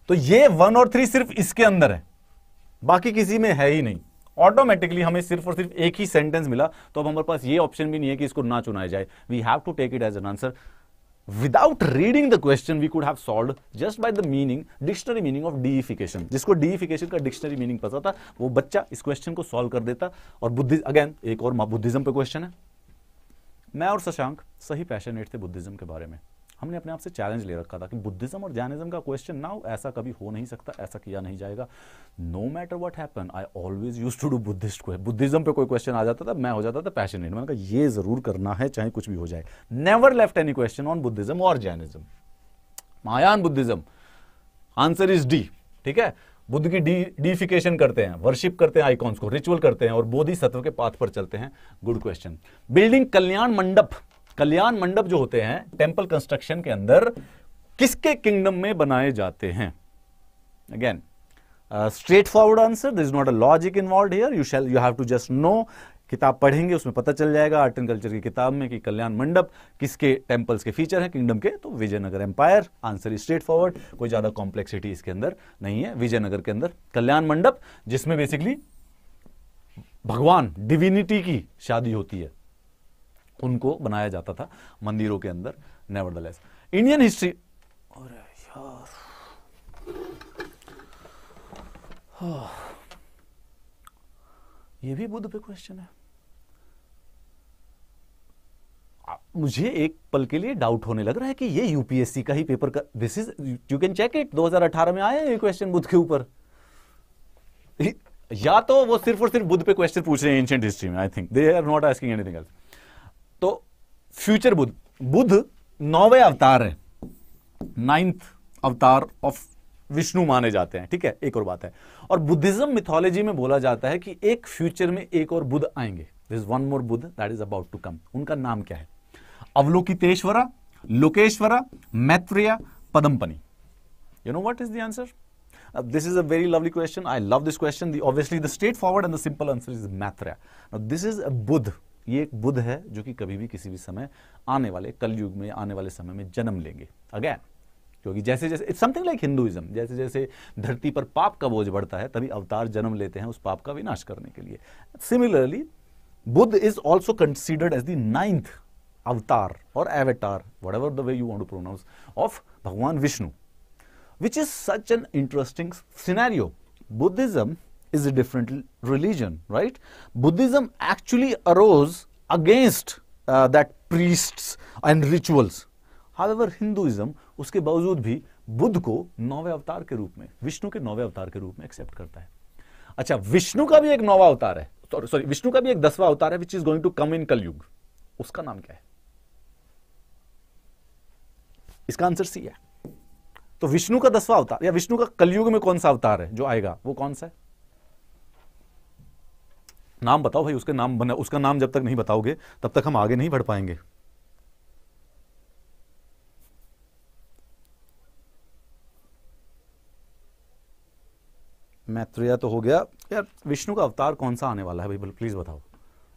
तो ये वन और थ्री सिर्फ इसके अंदर है बाकी किसी में है ही नहीं ऑटोमेटिकली हमें सिर्फ और सिर्फ एक ही सेंटेंस मिला तो अब हमारे पास ये ऑप्शन भी नहीं है कि इसको ना चुनाया जाए we have to take it as an answer without reading the question we could have solve just by the meaning dictionary meaning of deification जिसको डीफिकेशन का डिक्शनरी मीनिंग पता था वो बच्चा इस क्वेश्चन को सॉल्व कर देता और बुद्धि अगेन एक और बुद्धिज्म पे क्वेश्चन है मैं और शशांक सही पैशनेट थे बुद्धिज्म के बारे में हमने अपने आप से चैलेंज ले रखा था कि बुद्धिज्म और जैनिज्म का क्वेश्चन नाउ ऐसा कभी हो नहीं सकता ऐसा किया नहीं जाएगा no matter what happen I always use to do Buddhist Buddhism पे कोई क्वेश्चन आ जाता था मैं हो जाता था पैशनेट मैंने कहा ये जरूर करना है चाहे कुछ भी हो जाए never left any question on Buddhism और Jainism Mahayana Buddhism answer is D ठीक है बुद्ध की डी डीफिकेशन करते हैं वर्शिप करते हैं आइकॉन्स को रिचुअल करते हैं और बोधि सत्व के पाथ पर चलते हैं गुड क्वेश्चन बिल्डिंग कल्याण मंडप कल्याण मंडप जो होते हैं टेम्पल कंस्ट्रक्शन के अंदर किसके किंगडम में बनाए जाते हैं again straight forward answer this is not a logic involve here you shall you have to just know किताब पढ़ेंगे उसमें पता चल जाएगा आर्ट एंड कल्चर की किताब में कि कल्याण मंडप किसके टेम्पल्स के फीचर हैं किंगडम के तो Vijayanagara empire answer is straight forward कोई ज़्यादा कॉम्प्लेक्सिटी इसके अंदर नहीं है विजयनगर के अंदर कल्याण मंडप जिसमें बेसिकली भगवान डिविनिटी की शादी होती है उनको बनाया जाता था मंदिरों के अंदर नेवर इंडियन हिस्ट्री अरे यार ये भी बुद्ध पे क्वेश्चन है मुझे एक पल के लिए डाउट होने लग रहा है कि ये यूपीएससी का ही पेपर का this is you can check it 2018 में आया ये क्वेश्चन बुद्ध के ऊपर या तो वो सिर्फ और सिर्फ बुद्ध पे क्वेश्चन पूछ रहे हैं एंशियंट हिस्ट्री में I think they are not asking anything else तो फ्यूचर बुद्ध बुद्ध नौवे अवतार है नाइन्थ अवतार ऑफ विष्णु माने जाते हैं ठीक है एक और बात है और बुद्धिज्म मिथोलॉजी में बोला जाता है कि एक फ्यूचर में एक और बुद्ध आएंगे this one more Buddha that is about to come उनका नाम क्या है Avalokiteshvara Lokeshvara Maitreya Padmapani you know what is the answer this is a very lovely question I love this question the The, obviously, the straightforward simple answer is answer this is Now, this ये एक बुध है जो कि कभी भी किसी भी समय आने वाले कलयुग में आने वाले समय में जन्म लेंगे अगैन क्योंकि जैसे जैसे इट्स समथिंग लाइक हिंदुइज्म जैसे जैसे धरती पर पाप का बोझ बढ़ता है तभी अवतार जन्म लेते हैं उस पाप का विनाश करने के लिए similarly Buddha is also considered as the ninth avatar और avatar whatever the way you want to pronounce of Bhagwan Vishnu which is such an interesting scenario Buddhism is a different religion, right? Buddhism actually arose against uh, that priests and rituals. However, Hinduism उसके बावजूद भी बुद्ध को नौवे अवतार के रूप में विष्णु के नौवे अवतार के रूप में एक्सेप्ट करता है अच्छा विष्णु का भी एक नौवा अवतार है सॉरी विष्णु का भी एक दसवा अवतार है which is going to come in Kalyug उसका नाम क्या है इसका आंसर सी है तो विष्णु का दसवा अवतार या विष्णु का कलयुग में कौन सा अवतार है जो आएगा वो कौन सा है नाम बताओ भाई उसके नाम बना उसका नाम जब तक नहीं बताओगे तब तक हम आगे नहीं बढ़ पाएंगे मैत्रेया तो हो गया यार विष्णु का अवतार कौन सा आने वाला है भाई प्लीज़ बताओ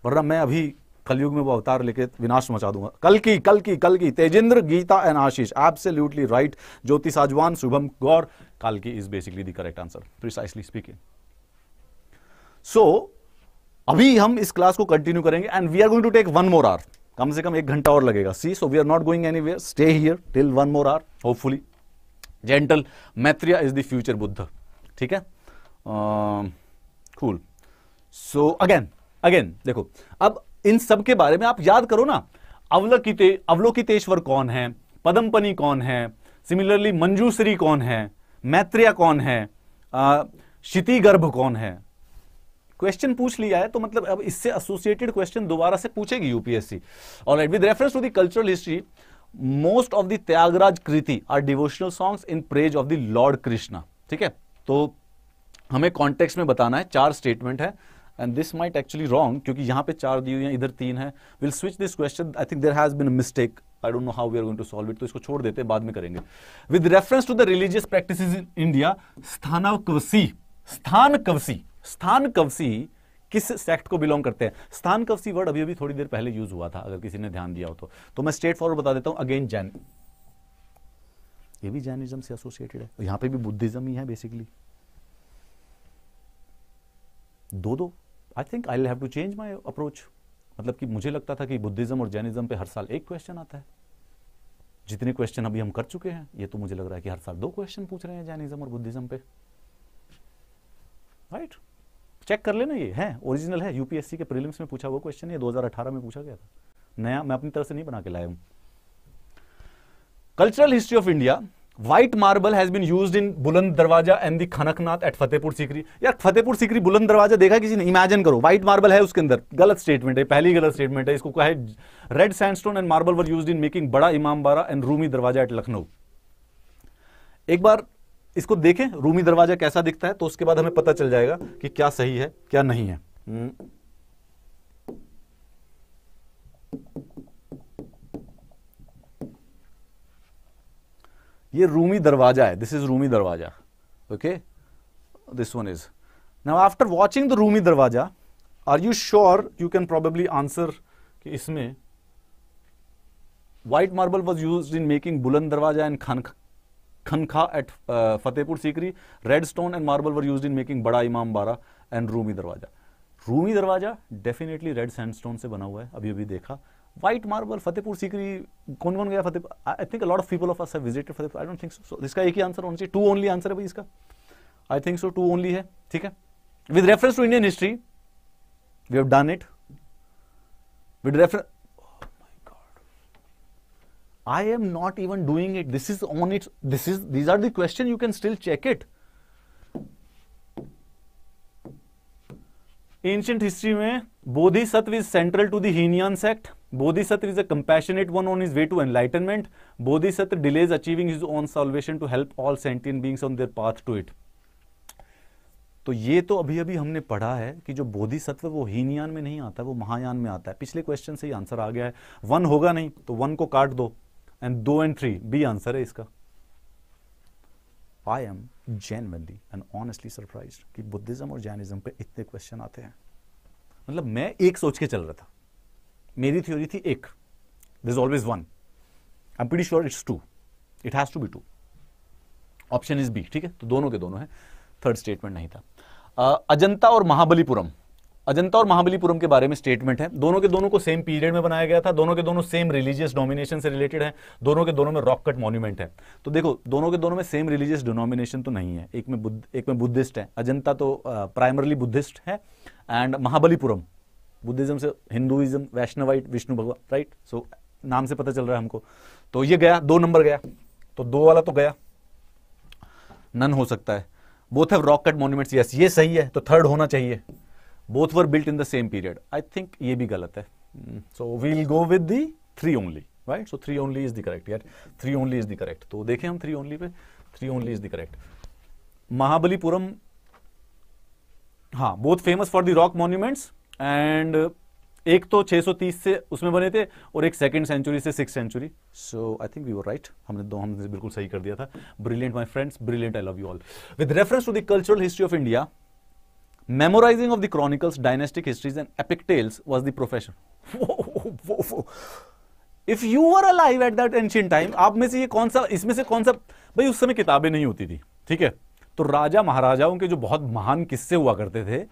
वरना मैं अभी कलयुग में वो अवतार लेके विनाश मचा दूंगा कल की कल की कल की Tejendra Gita and Ashish absolutely right ज्योति साजवान शुभम गौर कल की is basically the correct answer प्रिसाइसली speaking so अभी हम इस क्लास को कंटिन्यू करेंगे and we are going to take one more are कम से कम एक घंटा और लगेगा सी सो we are not going any where stay here till one more are hopefully gentle मैत्रिया is the future Buddha ठीक है कूल सो अगेन अगेन देखो अब इन सब के बारे में आप याद करो ना अवलोकित अवलोकितेश्वर कौन है पदमपनी कौन है सिमिलरली मंजूश्री कौन है मैत्रिया कौन है uh, क्षितिगर्भ कौन है क्वेश्चन पूछ लिया है तो मतलब अब इससे एसोसिएटेड क्वेश्चन दोबारा से पूछेगी यूपीएससी और with reference to the cultural history most of the Tyagaraja kriti are devotional songs in praise of the lord Krishna ठीक है तो हमें कॉन्टेक्स्ट में बताना है चार स्टेटमेंट है and this might actually wrong क्योंकि यहां पे चार दी हुई हैं इधर तीन है will switch this question I think there has been mistake I don't know how we are going to solve it तो इसको छोड़ देते हैं बाद में करेंगे with reference to the religious practice in India Sthanakvasi Sthanakvasi स्थान कवसी किस सेक्ट को बिलोंग करते हैं स्थान कवसी वर्ड अभी अभी थोड़ी देर पहले यूज हुआ था अगर किसी ने ध्यान दिया हो तो, तो मैं स्ट्रेट फॉरवर्ड बता देता हूं अगेन जैन ये भी जैनिज्म से एसोसिएटेड है यहां पे भी बुद्धिज्म ही है बेसिकली दो दो I think I have to change my approach मतलब कि मुझे लगता था कि बुद्धिज्म और जैनिज्म पे हर साल एक क्वेश्चन आता है जितने क्वेश्चन अभी हम कर चुके हैं ये तो मुझे लग रहा है कि हर साल दो क्वेश्चन पूछ रहे हैं जैनिज्म और बुद्धिज्म पे राइट right? चेक कर लेना ये है ओरिजिनल है यूपीएससी के प्रीलिम्स में पूछा हुआ क्वेश्चन ये 2018 में पूछा गया था नया मैं अपनी तरफ से नहीं बना के लाया हूं cultural history of India white marble has been used in Buland Darwaza and the Khankah at Fatehpur Sikri यार फतेहपुर सीकरी बुलंद दरवाजा देखा किसी ने इमेजिन करो व्हाइट मार्बल है उसके अंदर गलत स्टेटमेंट है पहली गलत स्टेटमेंट है इसको कहा है red sandstone and marble were used in making Bara Imambara and Rumi दरवाजा एट लखनऊ एक बार इसको देखें रूमी दरवाजा कैसा दिखता है तो उसके बाद हमें पता चल जाएगा कि क्या सही है क्या नहीं है हम्म। ये रूमी दरवाजा है this is Rumi Darwaza okay this one is now after watching the Rumi Darwaza are you sure you can probably answer कि इसमें white marble was used in making Buland Darwaza and Khan Khankah at uh, Fatehpur Sikri red stone and marble were use in making Bara इमाम बारा एंड रूमी दरवाजा रूमी दरवाजा डेफिनेटली रेड सैंडस्टोन से बना हुआ है अभी अभी देखा व्हाइट मार्बल फतेहपुर सीकरी कौन कौन गया Fatehpur I think lot of people of us have visited Fatehpur I don't think so इसका एक ही आंसर होना चाहिए टू ओनली आंसर है भाई इसका I think so two only है ठीक है with reference to Indian history we have done it with reference i am not even doing it this is on its this is these are the question you can still check it ancient history mein bodhisattva is central to the henian sect bodhisattva is a compassionate one on his way to enlightenment bodhisattva delays achieving his own salvation to help all sentient beings on their path to it तो ये तो अभी अभी हमने पढ़ा है कि जो बोधिसत्व वो हीनयान में नहीं आता वो महायान में आता है पिछले क्वेश्चन से ही आंसर आ गया है वन होगा नहीं तो वन को काट दो एंड दो एंड थ्री बी आंसर है इसका I am genuinely and honestly surprise कि बुद्धिज्म और जैनिज्म पे इतने क्वेश्चन आते हैं मतलब मैं एक सोच के चल रहा था मेरी थ्योरी थी एक this always one I am pretty sure it's two it has to be two option is B ठीक है तो दोनों के दोनों है थर्ड स्टेटमेंट नहीं था अजंता और महाबलीपुरम अजंता और महाबलीपुरम के बारे में स्टेटमेंट है दोनों के दोनों को सेम पीरियड में बनाया गया था दोनों के दोनों सेम रिलीजियस डोमिनेशन से रिलेटेड है दोनों के दोनों में रॉक कट मोन्यूमेंट है तो देखो दोनों के दोनों में सेम रिलीजियस डिनोमिनेशन तो नहीं है एक में बुद्ध एक में बुद्धिस्ट है अजंता तो प्राइमरली बुद्धिस्ट है एंड महाबलीपुरम बुद्धिज्म से हिंदुइज्म वैष्णवाइट विष्णु भगवान राइट सो नाम से पता चल रहा है हमको तो ये गया दो नंबर गया तो दो वाला तो गया नन हो सकता है both have rock cut monuments yes ये सही है तो थर्ड होना चाहिए both were built in the same period I think ये भी गलत है so we'll go with the three only right so three only is the correct यार three only is the correct तो देखें हम थ्री ओनली पे three only is the correct Mahabalipuram हाँ बहुत famous for the rock monuments and एक तो 630 से उसमें बने थे और एक सेकेंड सेंचुरी से six century so I think we were right हमने दो हमने बिल्कुल सही कर दिया था brilliant my friends brilliant I love you all with reference to the cultural history of India Memorizing of the chronicles, dynastic histories, and epic tales was the profession. If you are alive at that ancient time आप में से ये कौन सा इसमें से कौन सा भाई उस समय किताबें नहीं होती थी ठीक है तो राजा महाराजाओं के जो बहुत महान किस्से हुआ करते थे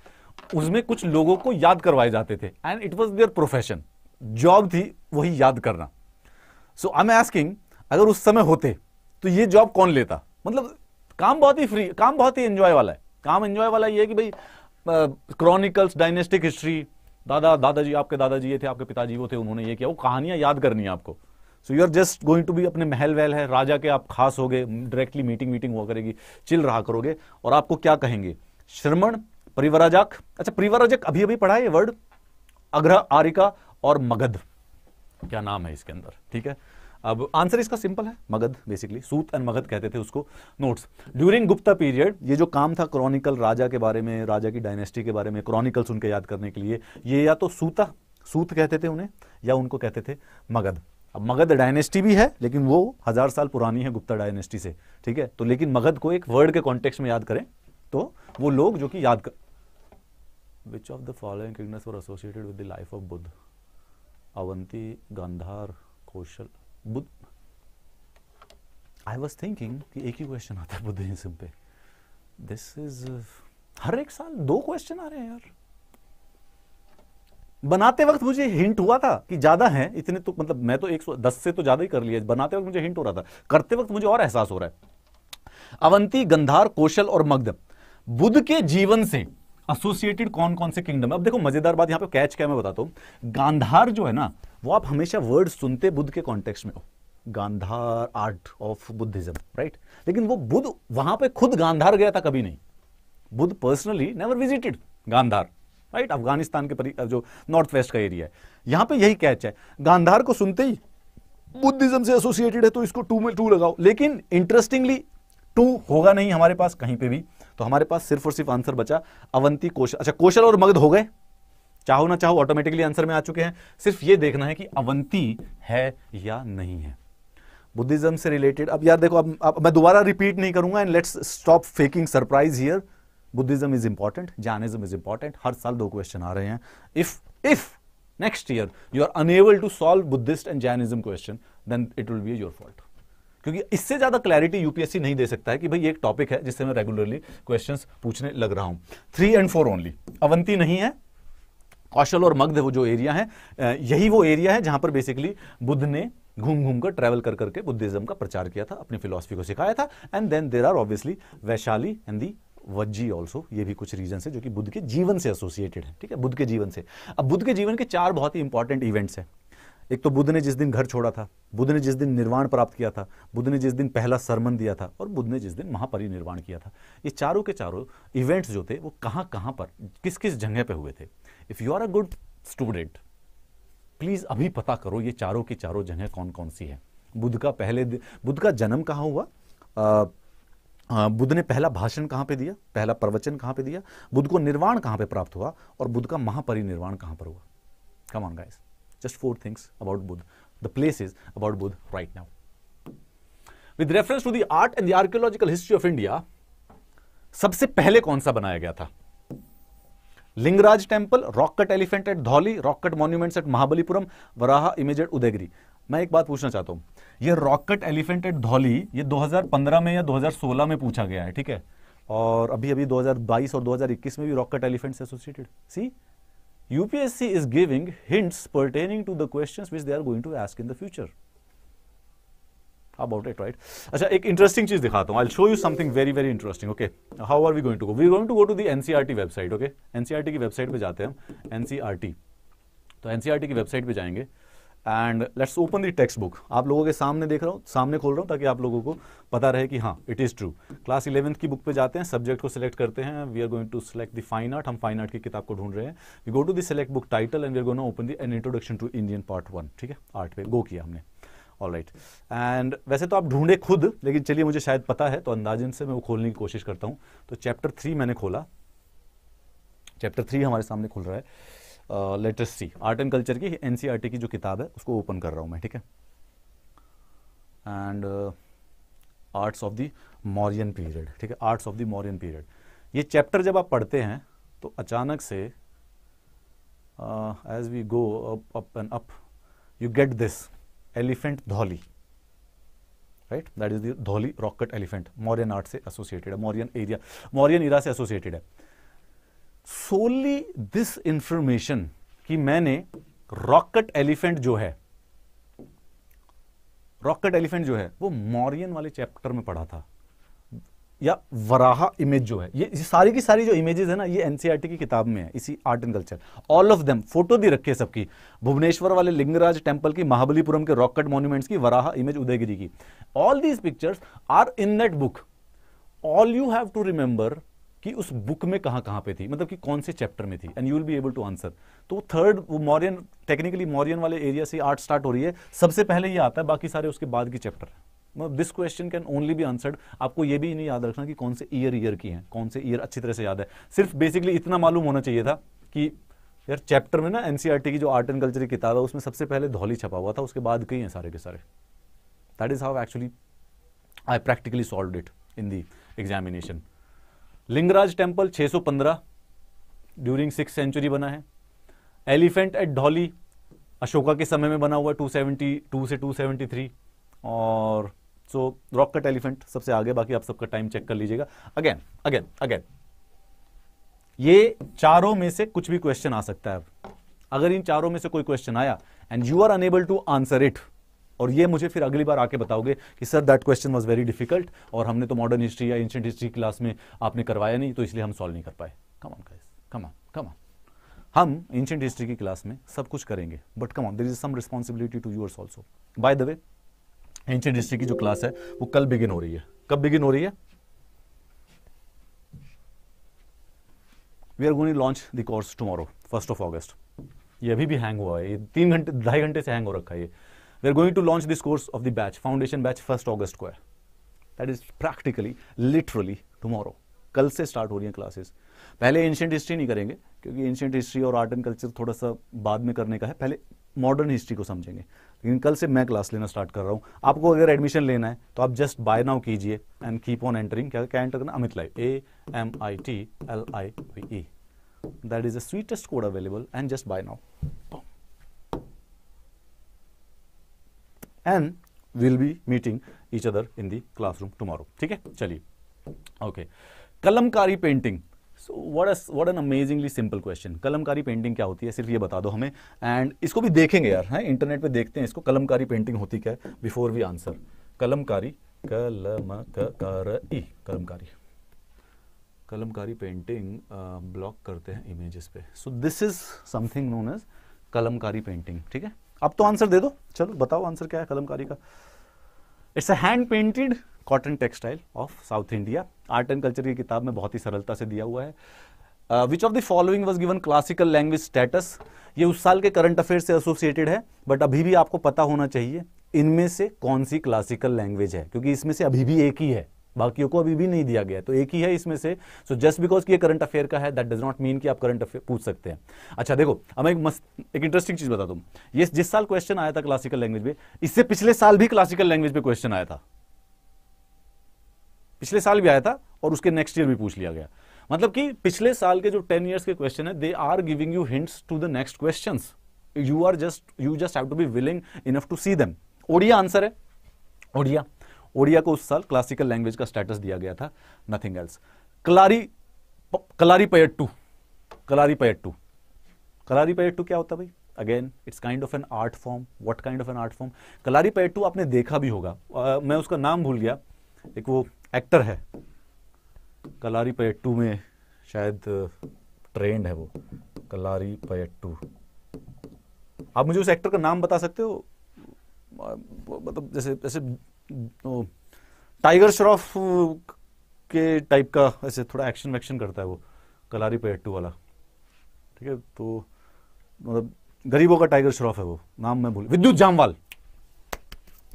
उसमें कुछ लोगों को याद करवाए जाते थे and it was their profession job थी वही याद करना सो आई एम आस्किंग अगर उस समय होते तो ये जॉब कौन लेता मतलब काम बहुत ही फ्री काम बहुत ही एंजॉय वाला है काम एंजॉय वाला ये है कि भाई क्रॉनिकल्स डायनेस्टिक हिस्ट्री दादा दादाजी आपके दादाजी ये थे आपके पिताजी वो थे उन्होंने ये किया वो कहानियां याद करनी है आपको so you are just going to be अपने महल वहल है राजा के आप खास हो गए डायरेक्टली मीटिंग वीटिंग हुआ करेगी चिल रहा करोगे और आपको क्या कहेंगे श्रमण परिवराजक अच्छा परिवराजक अभी अभी पढ़ा है ये वर्ड अग्रह आरिका और मगध क्या नाम है इसके अंदर ठीक है अब आंसर इसका सिंपल है मगध बेसिकली सूत एंड मगध कहते थे उसको नोट्स ड्यूरिंग गुप्ता पीरियड ये जो काम था क्रॉनिकल राजा के बारे में राजा की डायनेस्टी के बारे में क्रॉनिकल्स उनके याद करने के लिए ये या तो सूता सूत कहते थे उन्हें या उनको कहते थे मगध अब मगध डायनेस्टी भी है लेकिन वो हज़ार साल पुरानी है गुप्ता डायनेस्टी से ठीक है तो लेकिन मगध को एक वर्ड के कॉन्टेक्स में याद करें तो वो लोग जो कि याद कर which of the following associated with the life of Buddha Avanti Gandhara Kaushal Buddha I was thinking कि एक ही क्वेश्चन आता है बुद्धिज्म पे दिस इज uh, हर एक साल दो क्वेश्चन आ रहे हैं यार बनाते वक्त मुझे हिंट हुआ था कि ज्यादा है इतने तो मतलब मैं तो एक सौ दस से तो ज्यादा ही कर लिया बनाते वक्त मुझे हिंट हो रहा था करते वक्त मुझे और एहसास हो रहा है अवंती गंधार कौशल और मग्ध बुद्ध के जीवन से एसोसिएटेड कौन कौन से किंगडम है अब देखो मजेदार बात यहां पे कैच क्या मैं बताता हूं गांधार जो है ना वो आप हमेशा वर्ड सुनते बुद्ध के कॉन्टेक्स्ट में हो Gandhara art of Buddhism right लेकिन वो बुद्ध वहां पे खुद गांधार गया था कभी नहीं Buddha personally never visited Gandhara right Afghanistan के परी, जो नॉर्थ वेस्ट का एरिया है यहां पे यही कैच है गांधार को सुनते ही बुद्धिज्म से एसोसिएटेड है तो इसको टू में टू लगाओ लेकिन इंटरेस्टिंगली टू होगा नहीं हमारे पास कहीं पे भी तो हमारे पास सिर्फ और सिर्फ आंसर बचा अवंती कौशल अच्छा कौशल और मगध हो गए चाहो ना चाहो ऑटोमेटिकली आंसर में आ चुके हैं सिर्फ ये देखना है कि अवंती है या नहीं है बुद्धिज्म से रिलेटेड अब यार देखो अब, अब मैं दोबारा रिपीट नहीं करूंगा and let's stop faking surprise here Buddhism is important Jainism is important हर साल दो क्वेश्चन आ रहे हैं if if next year you are unable to solve Buddhist and Jainism question then it will be your fault क्योंकि इससे ज़्यादा क्लैरिटी यूपीएससी नहीं दे सकता है कि भाई एक टॉपिक है जिससे मैं रेगुलरली क्वेश्चन पूछने लग रहा हूं three and four only Avanti नहीं है कौशल और मग्ध वो जो एरिया है यही वो एरिया है जहां पर बेसिकली बुद्ध ने घूम घूम कर ट्रैवल कर करके बुद्धिज्म का प्रचार किया था अपनी फिलोसफी को सिखाया था and then there are obviously Vaishali and the Vajji also ये भी कुछ रीजन है जो कि बुद्ध के जीवन से एसोसिएटेड है ठीक है बुद्ध के जीवन से अब बुद्ध के जीवन के चार बहुत ही इंपॉर्टेंट इवेंट्स हैं एक तो बुद्ध ने जिस दिन घर छोड़ा था बुद्ध ने जिस दिन निर्वाण प्राप्त किया था बुद्ध ने जिस दिन पहला सरमन दिया था और बुद्ध ने जिस दिन महापरिनिर्वाण किया था ये चारों के चारों इवेंट्स जो थे वो कहाँ कहाँ पर किस किस जगह पे हुए थे if you are a good student please अभी पता करो ये चारों की चारों जगह कौन कौन सी है बुद्ध का पहले बुद्ध का जन्म कहाँ हुआ बुद्ध ने पहला भाषण कहाँ पे दिया पहला प्रवचन कहाँ पे दिया बुद्ध को निर्वाण कहाँ पे प्राप्त हुआ और बुद्ध का महापरिनिर्वाण कहाँ पर हुआ come on guys Just four things about Buddha, the places about Buddha right now. With reference to the art and the archaeological history of India, सबसे पहले कौन सा बनाया गया था Lingaraj temple rock cut elephant at Dhauli rock cut monuments at Mahabalipuram Varaha image at Udayagiri मैं एक बात पूछना चाहता हूँ ये rock cut elephant at Dhauli ये 2015 में या 2016 में पूछा गया है ठीक है और अभी अभी 2022 और 2021 में भी rock cut elephants associated see UPSC is giving hints pertaining to the questions which they are going to ask in the future. How about it, right? अच्छा एक interesting चीज दिखाता I'll show you something very very interesting. Okay, how are we going to go? We're going to go to the NCRT website. Okay, NCRT की website पे जाते हैं हम. NCRT. तो NCRT की website पे जाएंगे. And let's open the text book आप लोगों के सामने देख रहा हूँ सामने खोल रहा हूँ ताकि आप लोगों को पता रहे कि हाँ it is true class eleventh की बुक पे जाते हैं सब्जेक्ट को सिलेक्ट करते हैं we are going to select the fine art हम फाइन आर्ट की किताब को ढूंढ रहे हैं we go to the select book title and we go no open the an introduction to Indian part one ठीक है आर्ट पे गो किया हमने ऑल राइट एंड वैसे तो आप ढूंढे खुद लेकिन चलिए मुझे शायद पता है तो अंदाजन से मैं वो खोलने की कोशिश करता हूँ तो चैप्टर थ्री मैंने खोला चैप्टर थ्री हमारे सामने खुल रहा है लिटरेसी आर्ट एंड कल्चर की एन e की जो किताब है उसको ओपन कर रहा हूँ मैं ठीक है and arts of the Mauryan period ठीक है arts of the Mauryan period ये चैप्टर जब आप पढ़ते हैं तो अचानक से as we go up up and up you get this elephant Dhauli right that is Dhauli rock cut elephant Mauryan art से एसोसिएटेड है मॉरियन एरिया मॉरियन इरा से एसोसिएटेड है सोली दिस इंफॉर्मेशन कि मैंने रॉकेट एलिफेंट जो है रॉकेट एलिफेंट जो है वो मॉरियन वाले चैप्टर में पढ़ा था या वराहा इमेज जो है ये, सारी की सारी जो इमेजेस है ना ये एनसीईआरटी e की किताब में है इसी art and culture all of them photo दी रखी है सबकी भुवनेश्वर वाले लिंगराज टेंपल की महाबलीपुरम के रॉकेट मॉन्यूमेंट्स की वराहा इमेज उदयगिरी की all these pictures are in that book all you have to remember कि उस बुक में कहाँ कहाँ पे थी मतलब कि कौन से चैप्टर में थी and you will be able to answer तो थर्ड वो मॉरियन टेक्निकली मॉरियन वाले एरिया से आर्ट स्टार्ट हो रही है सबसे पहले ये आता है बाकी सारे उसके बाद की चैप्टर मतलब this question can only be answered आपको ये भी नहीं याद रखना कि कौन से ईयर ईयर की हैं कौन से ईयर अच्छी तरह से याद है सिर्फ बेसिकली इतना मालूम होना चाहिए था कि यार चैप्टर में ना एनसीईआरटी e की जो आर्ट एंड कल्चर की किताब है उसमें सबसे पहले धौली छपा हुआ था उसके बाद कई हैं सारे के सारे that is how actually I practically solve it in the examination Lingaraj temple 615 during six century बना है एलिफेंट एट ढोली अशोका के समय में बना हुआ 272 से 273 और सो रॉक कट एलिफेंट सबसे आगे बाकी आप सबका टाइम चेक कर लीजिएगा अगेन अगेन अगेन ये चारों में से कुछ भी क्वेश्चन आ सकता है अगर इन चारों में से कोई क्वेश्चन आया and you are unable to answer it और ये मुझे फिर अगली बार आके बताओगे कि sir that question was very difficult और हमने तो मॉडर्न हिस्ट्री या एंशियंट हिस्ट्री क्लास में आपने करवाया नहीं तो इसलिए हम सॉल्व नहीं कर पाए come on guys come on come on हम एंशियंट हिस्ट्री की क्लास में सब कुछ करेंगे but come on there is some responsibility to yours also by the way ancient history की जो क्लास है वो कल बिगिन हो रही है कब बिगिन हो रही है we are going launch the course tomorrow first of August ये अभी भी हैंग हुआ है ये तीन घंटे ढाई घंटे से हैंग हो रखा है ये We are going to launch this course of the batch, foundation batch 1st August को है. That is practically, literally tomorrow. कल से स्टार्ट हो रही हैं क्लासेस पहले एंशियंट हिस्ट्री नहीं करेंगे क्योंकि एंशियंट हिस्ट्री और आर्ट एंड कल्चर थोड़ा सा बाद में करने का है पहले मॉडर्न हिस्ट्री को समझेंगे लेकिन कल से मैं क्लास लेना स्टार्ट कर रहा हूँ आपको अगर एडमिशन लेना है तो आप जस्ट बाय नाउ कीजिए एंड कीप ऑन एंटरिंग क्या क्या एंटर करना Amit lie A M I T L I E that is the sweetest code available and just buy now and will be meeting each other in the classroom tomorrow ठीक है चलिए okay Kalamkari painting so what what an amazingly simple question Kalamkari painting क्या होती है सिर्फ ये बता दो हमें एंड इसको भी देखेंगे यार है इंटरनेट पे देखते हैं इसको कलमकारी पेंटिंग होती क्या है बिफोर वी आंसर कलमकारी कलम कर ई कलमकारी कलमकारी पेंटिंग ब्लॉक करते हैं इमेजेस पे so this is something known as Kalamkari painting ठीक है अब तो आंसर दे दो चलो बताओ आंसर क्या है कलमकारी का it's a hand painted cotton textile of South India art and culture की किताब में बहुत ही सरलता से दिया हुआ है which of the following was given classical language status ये उस साल के करंट अफेयर से एसोसिएटेड है बट अभी भी आपको पता होना चाहिए इनमें से कौन सी क्लासिकल लैंग्वेज है क्योंकि इसमें से अभी भी एक ही है बाकियों को अभी भी नहीं दिया गया तो एक ही है इसमें से सो जस्ट बिकॉज ये करंट अफेयर का है दैट डज नॉट मीन कि आप करंट अफेयर पूछ सकते हैं अच्छा देखो अब एक मस्त एक इंटरेस्टिंग चीज बता दू ये जिस साल क्वेश्चन आया था क्लासिकल लैंग्वेज में इससे पिछले साल भी क्लासिकल लैंग्वेज में क्वेश्चन आया था पिछले साल भी आया था और उसके नेक्स्ट ईयर भी पूछ लिया गया मतलब कि पिछले साल के जो टेन ईयर्स के क्वेश्चन है they are giving you hints to the next question you are just you just have to be willing enough to see them Odia answer है ओडिया ओडिया को उस साल क्लासिकल लैंग्वेज का स्टेटस दिया गया था nothing else Kalari Kalaripayattu Kalaripayattu Kalaripayattu क्या होता भाई again it's kind of an art form what kind of an art form Kalaripayattu आपने देखा भी होगा uh, मैं उसका नाम भूल गया एक वो एक्टर है कलारी पयट टू में शायद ट्रेंड है वो कलारी पयट टू आप मुझे उस एक्टर का नाम बता सकते हो मतलब जैसे जैसे टाइगर श्रॉफ के टाइप का ऐसे थोड़ा एक्शन वैक्शन करता है वो कलारी पेट्टू वाला ठीक है तो मतलब गरीबों का टाइगर श्रॉफ है वो नाम मैं भूल विद्युत जामवाल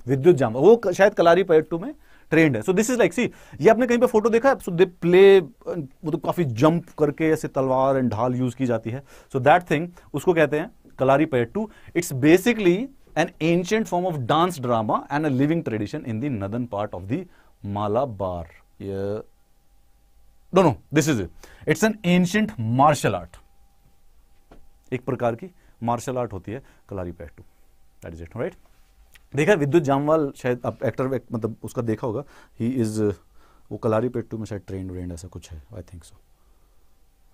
विद्युत जामवाल वो शायद कलारी पेट्टू में ट्रेंड है so this is like see ये आपने कहीं पे फोटो देखा है सो दे प्ले वो तो काफ़ी जंप करके ऐसे तलवार एंड ढाल यूज की जाती है सो दैट थिंग उसको कहते हैं Kalaripayattu it's basically an ancient form of dance drama and a living tradition in the northern part of the Malabar. Yeah. No, no, this is it. It's an ancient martial art. एक प्रकार की मार्शल आर्ट होती है Kalaripayattu that is it right देखा विद्युत जामवाल शायद आप एक्टर मतलब उसका देखा होगा ही इज वो कलारी पेट्टू में शायद ट्रेंड व्रेंड ऐसा कुछ है आई थिंक सो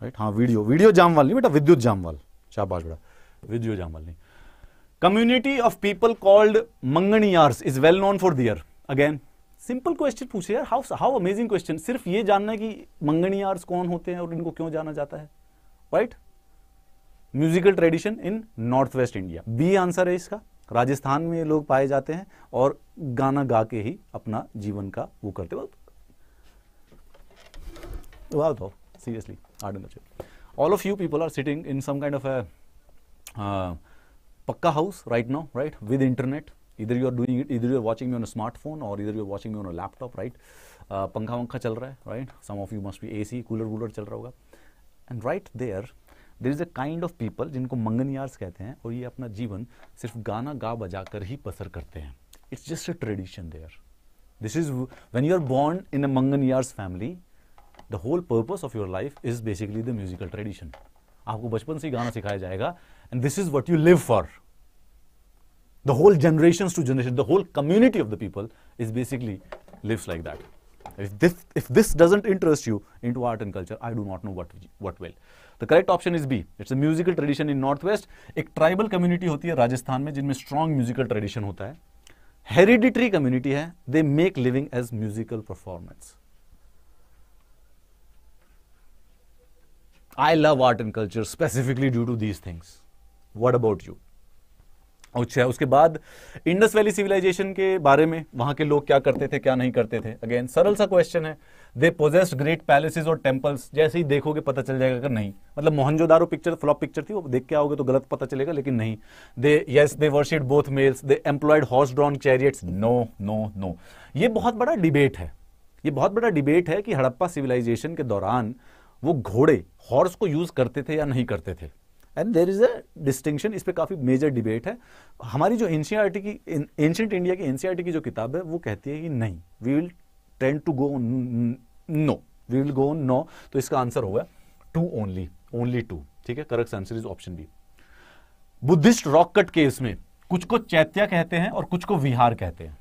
राइट हाँ वीडियो वीडियो जामवाल नहीं बेटा विद्युत जामवाल शाबाश बेटा विद्युत जामवाल नहीं community of people called manganiyars is well known for their again simple question पूछे यार हाउ हाउ अमेजिंग क्वेश्चन सिर्फ ये जानना है कि मंगनियार्स कौन होते हैं और इनको क्यों जाना जाता है right musical tradition in north west India B answer है इसका राजस्थान में लोग पाए जाते हैं और गाना गा के ही अपना जीवन का वो करते वाह seriously all of you people are sitting in some kind of Pakka house right now, right, with internet. Either you are doing it, either you are watching me on a smartphone or either you are watching me on a laptop, right? Uh, पंखा वंखा चल रहा है, right? Some of you must be AC, cooler Wular चल रहा होगा. And right there, there is a kind of people जिनको मंगनियार्स कहते हैं और ये अपना जीवन सिर्फ गाना गा बजा कर ही बसर करते हैं it's just a tradition there this is when you are born in a Manganiyars family the whole purpose of your life is basically the musical tradition आपको बचपन से ही गाना सिखाया जाएगा and this is what you live for. The whole generations to generation, the whole community of the people is basically lives like that. If this, if this doesn't interest you into art and culture, I do not know what, what will. The correct option is B. It's a musical tradition in Northwest. A tribal community होती Rajasthan राजस्थान में जिनमें strong musical tradition hai. Hereditary community hai. They make living as musical performance. I love art and culture specifically due to these things. What about you अच्छा उसके बाद इंडस वैली सिविलाइजेशन के बारे में वहां के लोग क्या करते थे क्या नहीं करते थे अगेन सरल सा क्वेश्चन है दे पोजेस्ट ग्रेट पैलेसेस और टेम्पल्स जैसे ही देखोगे पता चल जाएगा अगर नहीं मतलब मोहनजोदारो पिक्चर फ्लॉप पिक्चर थी वो देख के आओगे तो गलत पता चलेगा लेकिन नहीं they yes they worshipped both males they employed horse drawn chariots no no no ये बहुत बड़ा डिबेट है ये बहुत बड़ा डिबेट है कि हड़प्पा सिविलाइजेशन के दौरान वो घोड़े हॉर्स को यूज़ करते थे या नहीं करते थे and there is a distinction इस पर काफ़ी मेजर डिबेट है हमारी जो एनसीआर e की एंशंट इंडिया की एनसीआर e की जो किताब है वो कहती है कि नहीं we will tend to go no we will go no तो इसका आंसर होगा टू ओनली ओनली टू ठीक है correct answer is option B Buddhist rock cut caves में कुछ को चैत्या कहते हैं और कुछ को विहार कहते हैं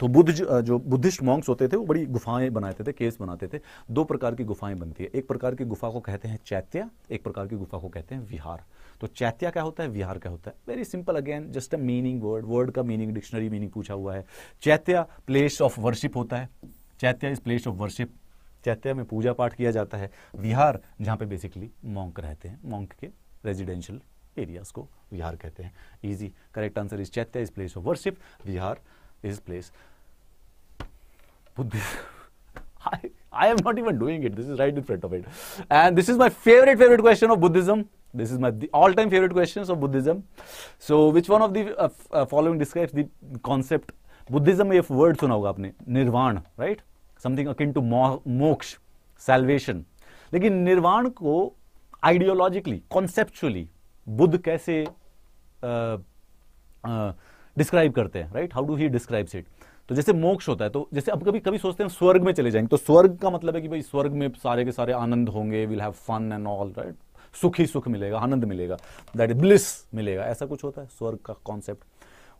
तो बुद्ध जो बुद्धिस्ट मॉन्क्स होते थे वो बड़ी गुफाएं बनाते थे केस बनाते थे दो प्रकार की गुफाएं बनती है एक प्रकार की गुफा को कहते हैं चैत्या एक प्रकार की गुफा को कहते हैं विहार तो चैत्या क्या होता है विहार क्या होता है very simple again just a meaning word word का मीनिंग डिक्शनरी मीनिंग पूछा हुआ है चैत्या प्लेस ऑफ वर्शिप होता है chaitya is place of worship chaitya में पूजा पाठ किया जाता है विहार जहाँ पे बेसिकली मॉन्क रहते हैं मॉन्क के रेजिडेंशियल एरियाज को विहार कहते हैं easy correct answer is chaitya is place of worship vihara is place put this. I, I am not even doing it. This is right in front of it. And this is my favorite, favorite question of Buddhism. This is my all-time favorite questions of Buddhism. So, which one of the uh, uh, following describes the concept? Buddhism में एक word सुना होगा आपने निर्वाण right? Something akin to mo- moksha salvation. लेकिन निर्वाण को आइडियोलॉजिकली कॉन्सेप्चुअली बुद्ध कैसे डिस्क्राइब uh, describe करते हैं right how do he describes it तो जैसे मोक्ष होता है तो जैसे अब कभी कभी सोचते हैं स्वर्ग में चले जाएंगे तो स्वर्ग का मतलब है कि भाई स्वर्ग में सारे के सारे आनंद होंगे will have fun and all right सुख ही सुख मिलेगा आनंद मिलेगा दैट ब्लिस मिलेगा ऐसा कुछ होता है स्वर्ग का कॉन्सेप्ट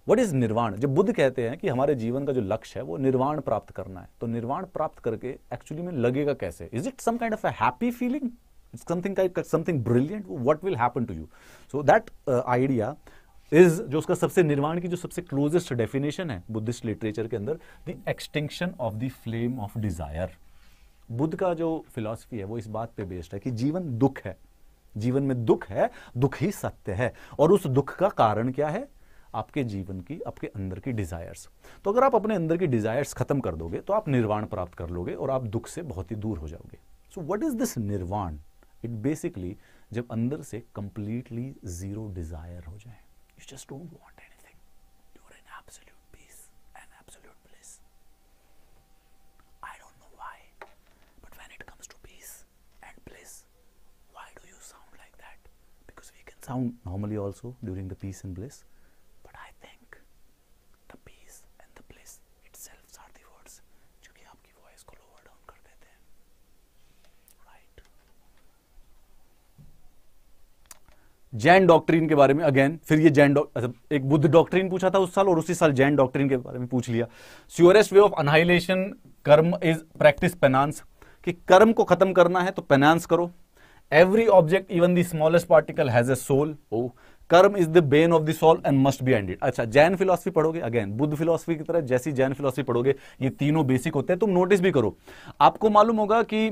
वट इज निर्वाण जब बुद्ध कहते हैं कि हमारे जीवन का जो लक्ष्य है वो निर्वाण प्राप्त करना है तो निर्वाण प्राप्त करके एक्चुअली में लगेगा कैसे is it some kind of a happy feeling something something brilliant what will happen to you so that idea is जो उसका सबसे निर्वाण की जो सबसे क्लोजेस्ट डेफिनेशन है बुद्धिस्ट लिटरेचर के अंदर the extinction of the flame of desire Buddha का जो फिलॉसफी है वो इस बात पे बेस्ड है कि जीवन दुख है जीवन में दुख है दुख ही सत्य है और उस दुख का कारण क्या है आपके जीवन की आपके अंदर की डिजायर्स तो अगर आप अपने अंदर की डिजायर्स खत्म कर दोगे तो आप निर्वाण प्राप्त कर लोगे और आप दुख से बहुत ही दूर हो जाओगे so what is this nirvana it basically जब अंदर से कंप्लीटली जीरो डिजायर हो जाए You just don't want anything. You're in absolute peace and absolute bliss. I don't know why, but when it comes to peace and bliss, why do you sound like that? Because we can sound normally also during the peace and bliss, Jain doctrine के बारे में अगेन फिर ये जैन मतलब एक बुद्ध डॉक्ट्रीन पूछा था उस साल और उसी साल जैन डॉक्ट्रीन के बारे में पूछ लिया स्योरेस्ट वे ऑफ अनहाइलेशन कर्म इज प्रैक्टिस पेनांस कि कर्म को खत्म करना है तो पेनांस करो every object even the smallest particle has a soul oh karma is the bane of the soul and must be ended अच्छा जैन फिलोसफी पढ़ोगे अगेन बुद्ध फिलोसफी की तरह जैसी जैन फिलोसफी पढ़ोगे ये तीनों बेसिक होते हैं तुम नोटिस भी करो आपको मालूम होगा कि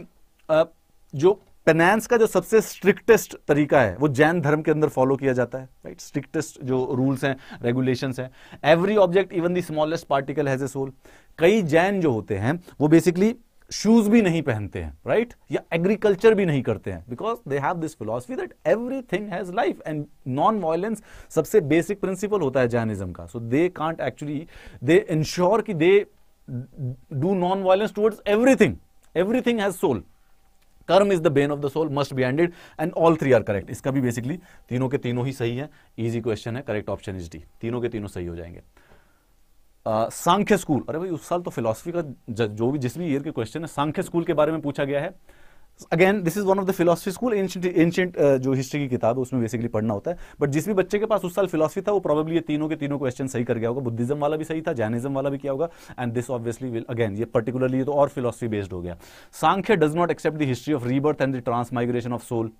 जो पेनेंस का जो सबसे स्ट्रिक्टेस्ट तरीका है वो जैन धर्म के अंदर फॉलो किया जाता है राइट स्ट्रिक्टेस्ट जो रूल्स हैं रेगुलेशन हैं every object even the smallest particle has a soul कई जैन जो होते हैं वो बेसिकली शूज भी नहीं पहनते हैं राइट right? या एग्रीकल्चर भी नहीं करते हैं because they have this philosophy that every thing has life and non violence सबसे बेसिक प्रिंसिपल होता है जैनिज्म का so they can't actually they ensure कि they do non violence towards everything everything has soul karma is the bane of the soul must be ended and all three are correct इसका भी बेसिकली तीनों के तीनों ही सही है इजी क्वेश्चन है करेक्ट ऑप्शन इज डी तीनों के तीनों सही हो जाएंगे सांख्य स्कूल अरे भाई उस साल तो फिलोसफी का जो भी जिस भी ईयर के क्वेश्चन है सांख्य स्कूल के बारे में पूछा गया है again this is one of the philosophy school ancient ancient जो हिस्ट्री की किताब है उसमें बेसिकली पढ़ना होता है बट जिस भी बच्चे के पास उस साल फिलोसफी था वो प्रॉब्लली ये तीनों के तीनों क्वेश्चन सही कर गया होगा बुद्धिज्म वाला भी सही था जैनिज्म वाला भी किया होगा and this obviously will again ये पर्टिकुलरली तो और फिलोसफी बेस्ड हो गया Samkhya does not accept the history of rebirth and the transmigration of soul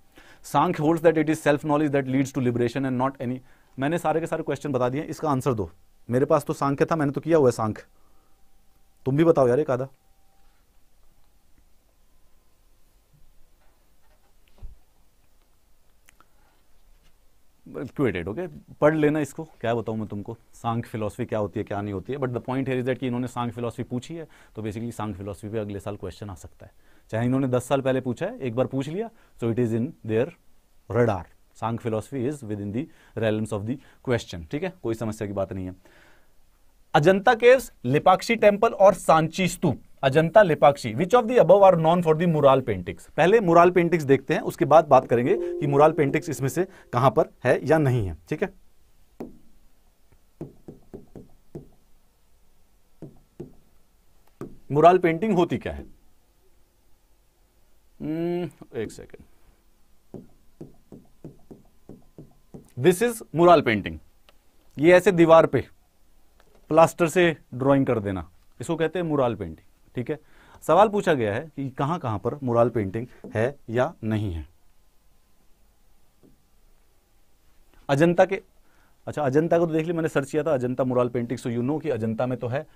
Samkhya hold that it is self knowledge that leads to liberation and not any मैंने सारे के सारे क्वेश्चन बता दिए इसका आंसर दो मेरे पास तो सांख्य था मैंने तो किया हुआ है सांख्य तुम भी बताओ यार एक आधा क्यूरेटेड ओके पढ़ लेना इसको क्या बताऊँ मैं तुमको सांख फिलोसफी क्या होती है क्या नहीं होती है बट द पॉइंट है इज दैट कि इन्होंने सांख फिलोसफी पूछी है तो बेसिकली सांख फिलोसफी पे अगले साल क्वेश्चन आ सकता है चाहे इन्होंने दस साल पहले पूछा है एक बार पूछ लिया so it is in their radar Samkhya philosophy is within the realms of the question ठीक है कोई समस्या की बात नहीं है अजंता केव्स लिपाक्षी टेम्पल और Sanchi stupa Ajanta Lepakshi which of the above are known for the mural paintings पहले मुराल पेंटिंग्स देखते हैं उसके बाद बात करेंगे कि मुराल पेंटिंग्स इसमें से कहां पर है या नहीं है ठीक है मुराल पेंटिंग होती क्या है hmm, एक second this is mural painting ये ऐसे दीवार पे प्लास्टर से ड्राइंग कर देना इसको कहते हैं मुराल पेंटिंग ठीक है सवाल पूछा गया है कि कहां कहां पर मुराल पेंटिंग है या नहीं है अजंता के अच्छा अजंता को तो देख लिया मैंने सर्च किया था Ajanta mural painting so you know कि अजंता में तो है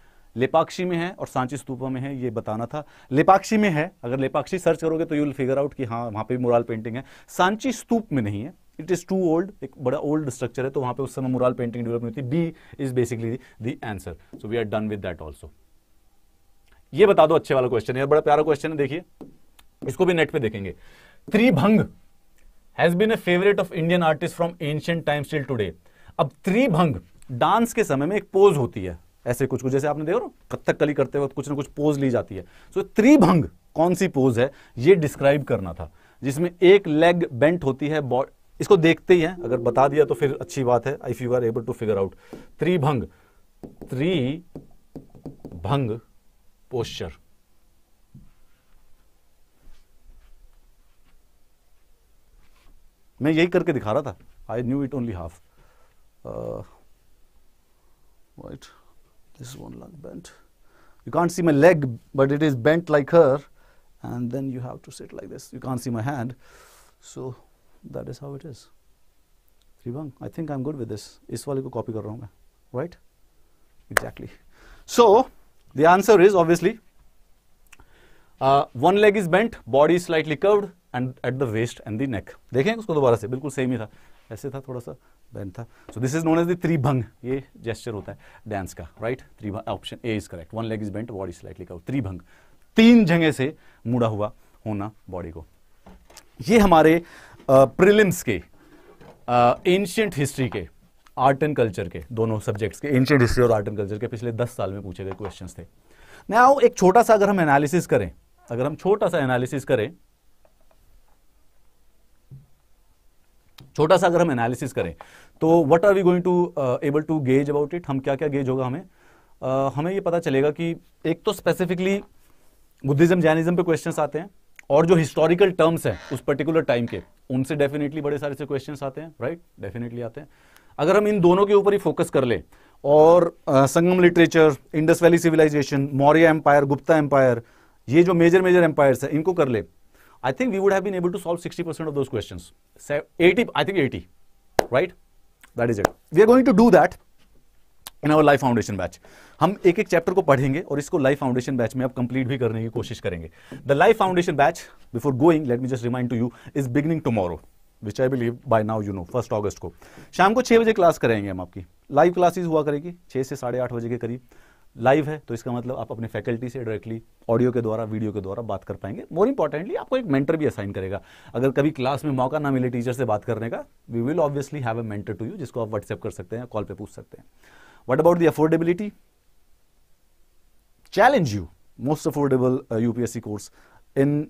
लेपाक्षी में है और सांची स्तूपा में है ये बताना था लेपाक्षी में है अगर लेपाक्षी सर्च करोगे तो यू विल फिगर आउट कि हाँ वहां पे मुराल पेंटिंग है सांची स्तूप में नहीं है इट इज़ टू ओल्ड एक बड़ा ओल्ड स्ट्रक्चर है तो वहां पे उस समय मुराल पेंटिंग डेवलप नहीं थी B is basically the answer so we are done with that also ये बता दो अच्छे वाला क्वेश्चन है बड़ा प्यारा क्वेश्चन है देखिए इसको भी नेट पे देखेंगे Tribhanga has been a favourite of Indian artist from ancient times till today अब त्रिभंग डांस के समय में एक पोज होती है ऐसे कुछ कुछ जैसे आपने देखो ना कली करते वक्त कुछ ना कुछ पोज ली जाती है सो so, त्रिभंग कौन सी पोज है ये डिस्क्राइब करना था जिसमें एक लेग बेंट होती है इसको देखते ही है अगर बता दिया तो फिर अच्छी बात है if you are able to figure out Tribhanga Tribhanga posture मैं यही करके दिखा रहा था I knew it only half white this one long bent you can't see my leg but it is bent like her and then you have to set like this you can't see my hand so that is how it is Tribhanga I think I am good with this इस वाले को कॉपी कर रहा हूँ मैं right exactly so The answer is obviously uh, one leg is bent, body is slightly curved and at the waist and the neck. देखें उसको दोबारा से बिल्कुल सेम ही था ऐसे था थोड़ा सा बेंट था so this is known as the Tribhanga ये जेस्चर होता है डांस का right Tribhanga option A is correct one leg is bent body slightly curve Tribhanga तीन जगह से मुड़ा हुआ होना बॉडी को ये हमारे प्रिलिम्स uh, के एंशियंट uh, हिस्ट्री के आर्ट एंड कल्चर के दोनों सब्जेक्ट्स के एंशियंट हिस्ट्री और आर्ट एंड कल्चर के पिछले दस साल में पूछे गए क्वेश्चन थे नाउ एक छोटा सा अगर हम एनालिसिस करें अगर हम छोटा सा एनालिसिस करें छोटा सा अगर हम एनालिसिस करें तो what are we going to able to gauge about it हम क्या क्या गेज होगा हमें uh, हमें ये पता चलेगा कि एक तो स्पेसिफिकली बुद्धिज्म जैनिज्म पे क्वेश्चंस आते हैं और जो हिस्टोरिकल टर्म्स हैं उस पर्टिकुलर टाइम के उनसे डेफिनेटली बड़े सारे से क्वेश्चंस आते हैं राइट right? डेफिनेटली आते हैं अगर हम इन दोनों के ऊपर ही फोकस कर ले और Sangam literature Indus valley civilisation Maurya empire Gupta empire ये जो मेजर मेजर एम्पायर्स है इनको कर ले I think we would have been able to solve 60 percent of those question eighty I think eighty right that is it we are going to do that in our life foundation batch हम एक एक चैप्टर को पढ़ेंगे और इसको लाइफ फाउंडेशन बैच में आप कंप्लीट भी करने की कोशिश करेंगे the life foundation batch before going let me just remind to you is beginning tomorrow which I believe by now you know first August को शाम को छः बजे क्लास करेंगे हम आपकी लाइव क्लासेज हुआ करेगी छः से साढ़े आठ बजे के करीब लाइव है तो इसका मतलब आप अपने फैकल्टी से डायरेक्टली ऑडियो के द्वारा वीडियो के द्वारा बात कर पाएंगे मोर इंपॉर्टेंटली आपको एक मेंटर भी असाइन करेगा अगर कभी क्लास में मौका ना मिले टीचर से बात करने का we will obviously have a mentor to you जिसको आप व्हाट्सएप कर सकते हैं कॉल पे पूछ सकते हैं what about the affordability challenge you most affordable UPSC course in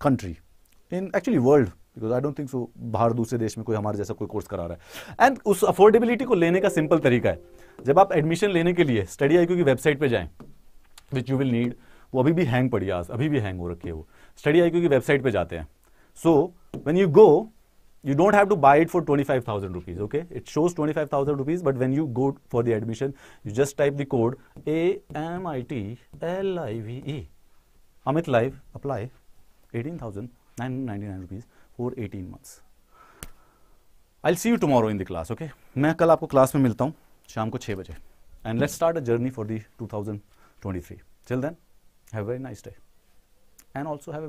country in actually world because I don't think so बाहर दूसरे देश में कोई हमारे जैसा कोई कोर्स करा रहा है एंड उस अफोर्डेबिलिटी को लेने का सिंपल तरीका है जब आप एडमिशन लेने के लिए स्टडी आई की वेबसाइट पर जाएँ विच यू विल नीड वो अभी भी हैंग पड़ी आज अभी भी हैंग हो रखी है वो स्टडी आई की वेबसाइट पर जाते हैं so when you go you don't have to buy it for 25,000 rupees, okay? It shows 25,000 rupees, but when you go for the admission, you just type the code A-M-I-T-L-I-V-E. Amit Live, apply, 18,999 rupees. for 18 months. I'll see you tomorrow in the class, okay? मैं कल आपको क्लास में मिलता हूँ शाम को 6 बजे and let's start a journey for the 2023. Till then, have a very nice day and also have a